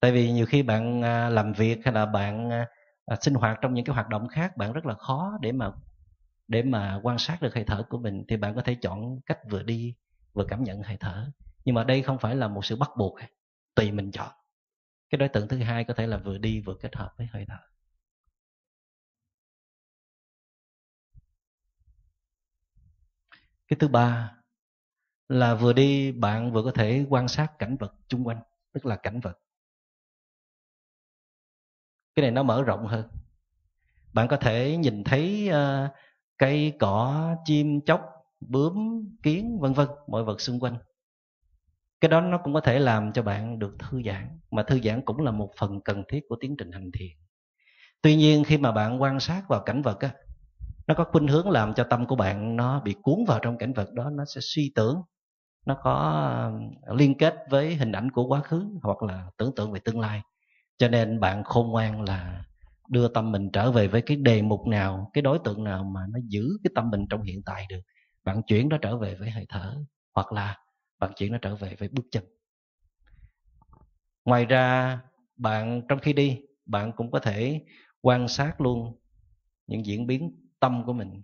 tại vì nhiều khi bạn à, làm việc hay là bạn à, à, sinh hoạt trong những cái hoạt động khác bạn rất là khó để mà để mà quan sát được hơi thở của mình thì bạn có thể chọn cách vừa đi vừa cảm nhận hơi thở nhưng mà đây không phải là một sự bắt buộc tùy mình chọn cái đối tượng thứ hai có thể là vừa đi vừa kết hợp với hơi thở cái thứ ba là vừa đi bạn vừa có thể quan sát cảnh vật chung quanh tức là cảnh vật cái này nó mở rộng hơn bạn có thể nhìn thấy uh, cây cỏ chim chóc bướm kiến vân vân mọi vật xung quanh cái đó nó cũng có thể làm cho bạn được thư giãn mà thư giãn cũng là một phần cần thiết của tiến trình hành thiền tuy nhiên khi mà bạn quan sát vào cảnh vật á, nó có khuynh hướng làm cho tâm của bạn nó bị cuốn vào trong cảnh vật đó nó sẽ suy tưởng nó có ờ, liên kết với hình ảnh của quá khứ hoặc là tưởng tượng về tương lai cho nên bạn khôn ngoan là đưa tâm mình trở về với cái đề mục nào cái đối tượng nào mà nó giữ cái tâm mình trong hiện tại được bạn chuyển nó trở về với hơi thở hoặc là bạn chuyển nó trở về với bước chân ngoài ra bạn trong khi đi bạn cũng có thể quan sát luôn những diễn biến tâm của mình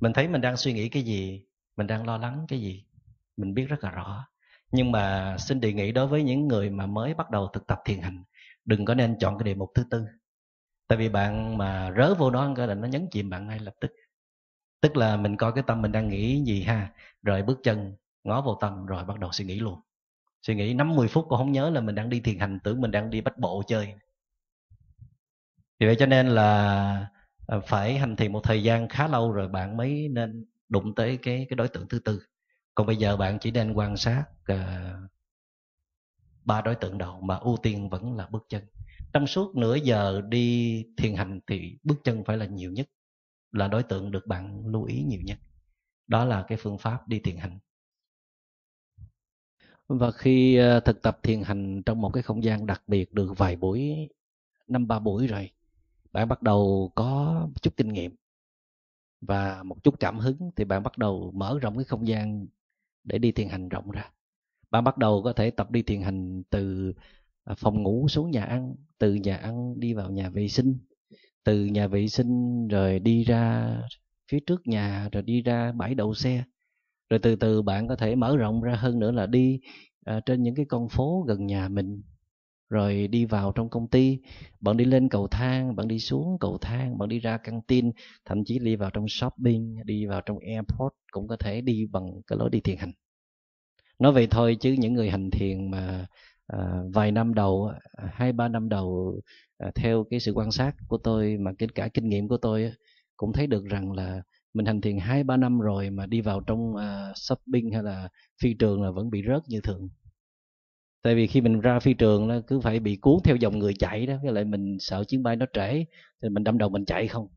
mình thấy mình đang suy nghĩ cái gì mình đang lo lắng cái gì mình biết rất là rõ nhưng mà xin đề nghị đối với những người mà mới bắt đầu thực tập thiền hành đừng có nên chọn cái đề mục thứ tư tại vì bạn mà rớ vô đó cái là nó nhấn chìm bạn ngay lập tức tức là mình coi cái tâm mình đang nghĩ gì ha rồi bước chân ngó vô tâm rồi bắt đầu suy nghĩ luôn suy nghĩ năm mười phút cũng không nhớ là mình đang đi thiền hành tưởng mình đang đi bách bộ chơi vì vậy cho nên là ờ, phải hành thiền một thời gian khá lâu rồi bạn mới nên đụng tới cái cái đối tượng thứ tư còn bây giờ bạn chỉ nên quan sát ờ, ba đối tượng đầu mà ưu tiên vẫn là bước chân trong suốt nửa giờ đi thiền hành thì bước chân phải là nhiều nhất là đối tượng được bạn lưu ý nhiều nhất đó là cái phương pháp đi thiền hành và khi ờ, thực tập thiền hành trong một cái không gian đặc biệt được vài buổi năm ba buổi rồi bạn bắt đầu có chút kinh nghiệm và một chút cảm hứng thì bạn bắt đầu mở rộng cái không gian để đi thiền hành rộng ra bạn bắt đầu có thể tập đi thiền hành từ à, phòng ngủ xuống nhà ăn từ nhà ăn đi vào nhà vệ sinh từ nhà vệ sinh rồi đi ra phía trước nhà rồi đi ra bãi đậu xe rồi từ từ bạn có thể mở rộng ra hơn nữa là đi à, trên những cái con phố gần nhà mình rồi đi vào trong công ty bạn đi lên cầu thang bạn đi xuống cầu thang bạn đi ra căng tin thậm chí đi vào trong shopping đi vào trong airport cũng có thể đi bằng cái lối đi thiền hành nói vậy thôi chứ những người hành thiền mà à, vài năm đầu à, hai ba năm đầu à, theo cái sự quan sát của tôi mà kể cả kinh nghiệm của tôi cũng thấy được rằng là mình hành thiền hai ba năm rồi mà đi vào trong uh, shopping hay là phi trường là vẫn bị rớt như thường tại vì khi mình ra phi trường nó cứ phải bị cuốn theo dòng người chạy đó với lại mình sợ chuyến bay nó trễ thì mình đâm đầu mình chạy không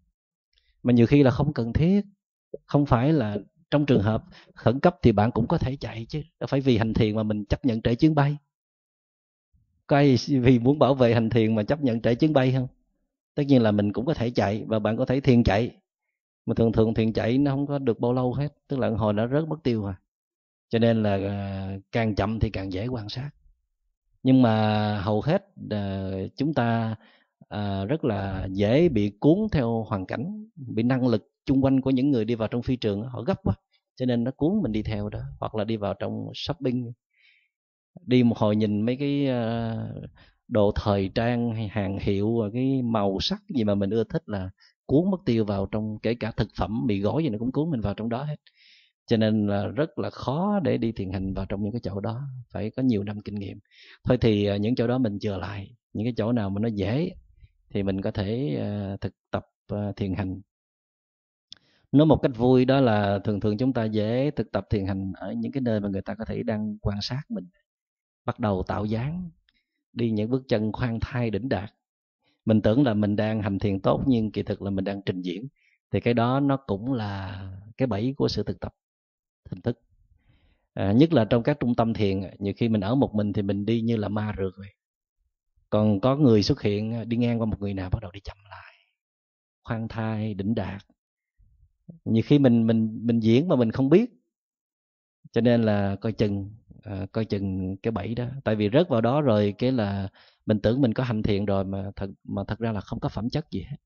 mà nhiều khi là không cần thiết không phải là trong trường hợp khẩn cấp thì bạn cũng có thể chạy chứ đâu phải vì hành thiền mà mình chấp nhận trễ chuyến bay có ai vì muốn bảo vệ hành thiền mà chấp nhận trễ chuyến bay không tất nhiên là mình cũng có thể chạy và bạn có thể thiền chạy mà thường thường thiền chạy nó không có được bao lâu hết tức là hồi nó rớt mất tiêu à cho nên là à, càng chậm thì càng dễ quan sát nhưng mà hầu hết ờ, chúng ta ờ, rất là dễ bị cuốn theo hoàn cảnh bị năng lực chung quanh của những người đi vào trong phi trường họ gấp quá cho nên nó cuốn mình đi theo đó hoặc là đi vào trong shopping đi một hồi nhìn mấy cái ờ, đồ thời trang hay hàng hiệu và cái màu sắc gì mà mình ưa thích là cuốn mất tiêu vào trong kể cả thực phẩm mì gói gì nó cũng cuốn mình vào trong đó hết cho nên là rất là khó để đi thiền hành vào trong những cái chỗ đó phải có nhiều năm kinh nghiệm thôi thì ờ, những chỗ đó mình chừa lại những cái chỗ nào mà nó dễ thì mình có thể ờ, thực tập ờ, thiền hành nói một cách vui đó là thường thường chúng ta dễ thực tập thiền hành ở những cái nơi mà người ta có thể đang quan sát mình bắt đầu tạo dáng đi những bước chân khoan thai đỉnh đạt mình tưởng là mình đang hành thiền tốt nhưng kỳ thực là mình đang trình diễn thì cái đó nó cũng là cái bẫy của sự thực tập hình thức à, nhất là trong các trung tâm thiền nhiều khi mình ở một mình thì mình đi như là ma rượt vậy còn có người xuất hiện à, đi ngang qua một người nào bắt đầu đi chậm lại khoan thai đỉnh đạt nhiều khi mình mình mình diễn mà mình không biết cho nên là coi chừng à, coi chừng cái bẫy đó tại vì rớt vào đó rồi cái là mình tưởng mình có hành thiện rồi mà thật mà thật ra là không có phẩm chất gì hết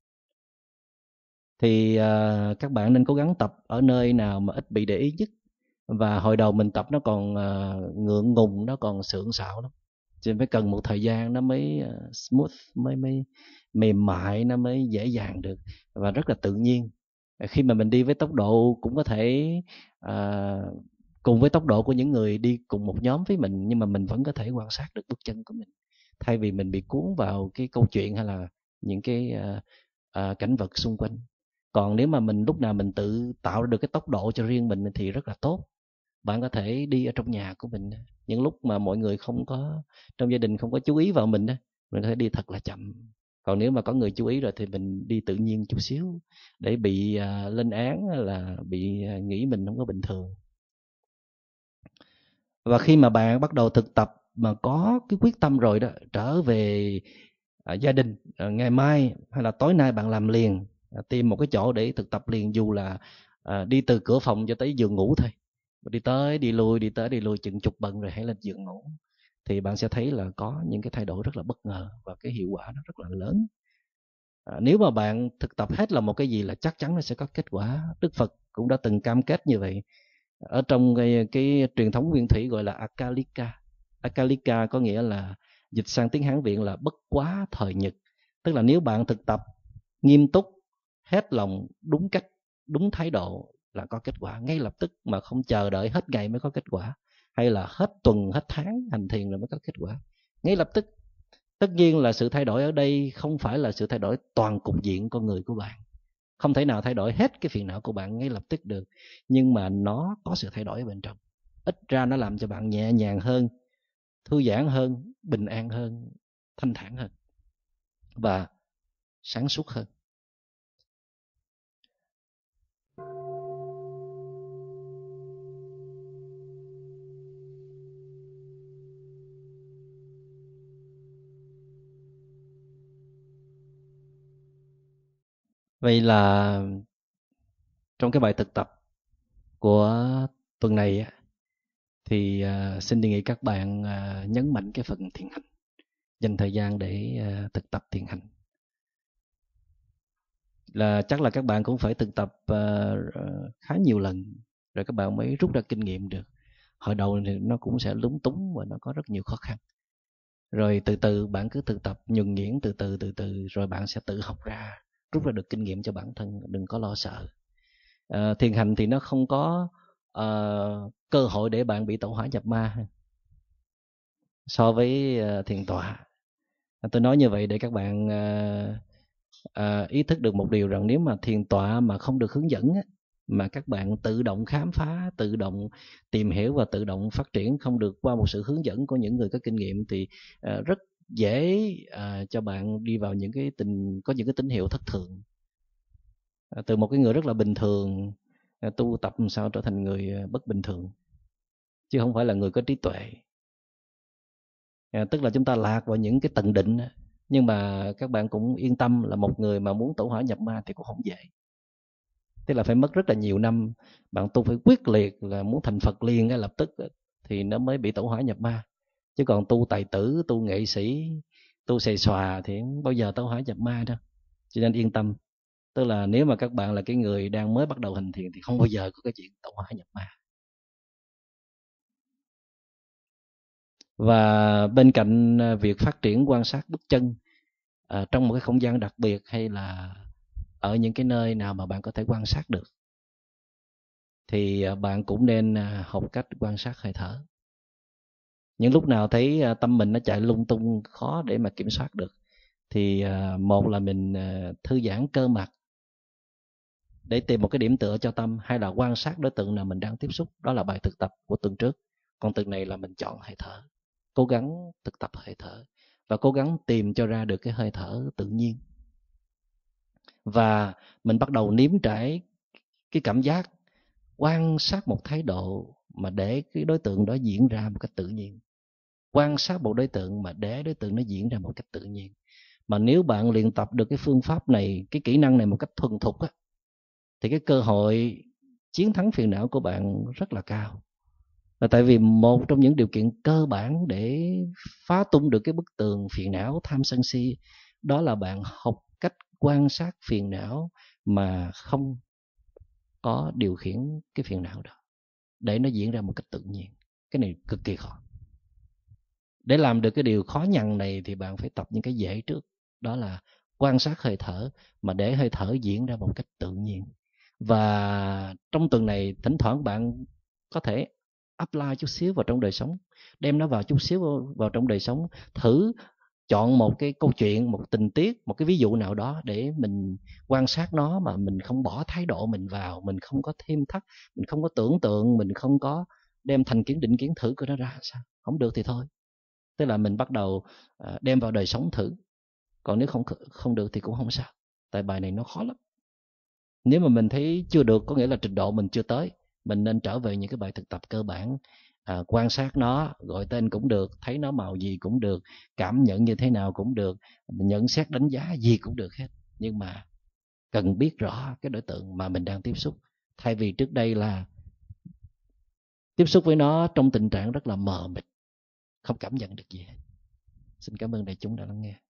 thì à, các bạn nên cố gắng tập ở nơi nào mà ít bị để ý nhất và hồi đầu mình tập nó còn ờ, ngượng ngùng nó còn sượng sạo lắm cho phải cần một thời gian nó mới ờ, smooth mới mới mềm mại nó mới dễ dàng được và rất là tự nhiên ờ, khi mà mình đi với tốc độ cũng có thể uh, cùng với tốc độ của những người đi cùng một nhóm với mình nhưng mà mình vẫn có thể quan sát được bước chân của mình thay vì mình bị cuốn vào cái câu chuyện hay là những cái uh, uh, cảnh vật xung quanh còn nếu mà mình lúc nào mình tự tạo được cái tốc độ cho riêng mình thì rất là tốt bạn có thể đi ở trong nhà của mình những lúc mà mọi người không có trong gia đình không có chú ý vào mình mình có thể đi thật là chậm còn nếu mà có người chú ý rồi thì mình đi tự nhiên chút xíu để bị à, lên án là bị à, nghĩ mình không có bình thường và khi mà bạn bắt đầu thực tập mà có cái quyết tâm rồi đó trở về à, gia đình ngày mai hay là tối nay bạn làm liền tìm một cái chỗ để thực tập liền dù là đi từ cửa phòng cho tới giường ngủ thôi đi tới đi lui đi tới đi lui chừng chục bận rồi hãy lên giường ngủ thì bạn sẽ thấy là có những cái thay đổi rất là bất ngờ và cái hiệu quả nó rất là lớn à, nếu mà bạn thực tập hết là một cái gì là chắc chắn nó sẽ có kết quả đức phật cũng đã từng cam kết như vậy ở trong cái, cái truyền thống nguyên thủy gọi là akalika akalika có nghĩa là dịch sang tiếng hán viện là bất quá thời nhật tức là nếu bạn thực tập nghiêm túc hết lòng đúng cách đúng thái độ là có kết quả ngay lập tức mà không chờ đợi hết ngày mới có kết quả hay là hết tuần hết tháng hành thiền rồi mới có kết quả ngay lập tức tất nhiên là sự thay đổi ở đây không phải là sự thay đổi toàn cục diện con người của bạn không thể nào thay đổi hết cái phiền não của bạn ngay lập tức được nhưng mà nó có sự thay đổi ở bên trong ít ra nó làm cho bạn nhẹ nhàng hơn thư giãn hơn bình an hơn thanh thản hơn và sáng suốt hơn vậy là trong cái bài thực tập của tuần này thì ờ, xin đề nghị các bạn ờ, nhấn mạnh cái phần thiền hành dành thời gian để ờ, thực tập thiền hành là chắc là các bạn cũng phải thực tập khá nhiều lần rồi các bạn mới rút ra kinh nghiệm được hồi đầu thì nó cũng sẽ lúng túng và nó có rất nhiều khó khăn rồi từ từ bạn cứ thực tập nhuần nhuyễn từ từ từ từ rồi bạn sẽ tự học ra rút ra được kinh nghiệm cho bản thân đừng có lo sợ à, thiền hành thì nó không có uh, cơ hội để bạn bị tẩu hỏa nhập ma so với uh, thiền tọa tôi nói như vậy để các bạn uh, uh, ý thức được một điều rằng nếu mà thiền tọa mà không được hướng dẫn mà các bạn tự động khám phá tự động tìm hiểu và tự động phát triển không được qua một sự hướng dẫn của những người có kinh nghiệm thì uh, rất dễ à, cho bạn đi vào những cái tình có những cái tín hiệu thất thường à, từ một cái người rất là bình thường à, tu tập làm sao trở thành người bất bình thường chứ không phải là người có trí tuệ à, tức là chúng ta lạc vào những cái tận định nhưng mà các bạn cũng yên tâm là một người mà muốn tổ hỏa nhập ma thì cũng không dễ tức là phải mất rất là nhiều năm bạn tu phải quyết liệt là muốn thành phật liền ngay lập tức thì nó mới bị tổ hỏa nhập ma chứ còn tu tài tử tu nghệ sĩ tu xề xòa thì bao giờ tao hỏi nhập ma đâu cho nên yên tâm tức là nếu mà các bạn là cái người đang mới bắt đầu hành thiền thì không bao giờ có cái chuyện tẩu hỏa nhập ma và bên cạnh à, việc phát triển quan sát bước chân à, trong một cái không gian đặc biệt hay là ở những cái nơi nào mà bạn có thể quan sát được thì à, bạn cũng nên à, học cách quan sát hơi thở những lúc nào thấy à, tâm mình nó chạy lung tung khó để mà kiểm soát được thì à, một là mình à, thư giãn cơ mặt để tìm một cái điểm tựa cho tâm hay là quan sát đối tượng nào mình đang tiếp xúc đó là bài thực tập của tuần trước còn tuần này là mình chọn hơi thở cố gắng thực tập hơi thở và cố gắng tìm cho ra được cái hơi thở tự nhiên và mình bắt đầu nếm trải cái cảm giác quan sát một thái độ mà để cái đối tượng đó diễn ra một cách tự nhiên quan sát một đối tượng mà để đối tượng nó diễn ra một cách tự nhiên mà nếu bạn luyện tập được cái phương pháp này cái kỹ năng này một cách thuần thục á thì cái cơ hội chiến thắng phiền não của bạn rất là cao là tại vì một trong những điều kiện cơ bản để phá tung được cái bức tường phiền não tham sân si đó là bạn học cách quan sát phiền não mà không có điều khiển cái phiền não đó để nó diễn ra một cách tự nhiên cái này cực kỳ khó để làm được cái điều khó nhằn này thì bạn phải tập những cái dễ trước đó là quan sát hơi thở mà để hơi thở diễn ra một cách tự nhiên và trong tuần này thỉnh thoảng bạn có thể apply chút xíu vào trong đời sống đem nó vào chút xíu vào, trong đời sống thử chọn một cái câu chuyện một tình tiết một cái ví dụ nào đó để mình quan sát nó mà mình không bỏ thái độ mình vào mình không có thêm thắt mình không có tưởng tượng mình không có đem thành kiến định kiến thử của nó ra sao không được thì thôi tức là mình bắt đầu ờ, đem vào đời sống thử còn nếu không không được thì cũng không sao tại bài này nó khó lắm nếu mà mình thấy chưa được có nghĩa là trình độ mình chưa tới mình nên trở về những cái bài thực tập cơ bản à, quan sát nó gọi tên cũng được thấy nó màu gì cũng được cảm nhận như thế nào cũng được nhận xét đánh giá gì cũng được hết nhưng mà cần biết rõ cái đối tượng mà mình đang tiếp xúc thay vì trước đây là tiếp xúc với nó trong tình trạng rất là mờ mịt không cảm nhận được gì hết xin cảm ơn đại chúng đã lắng nghe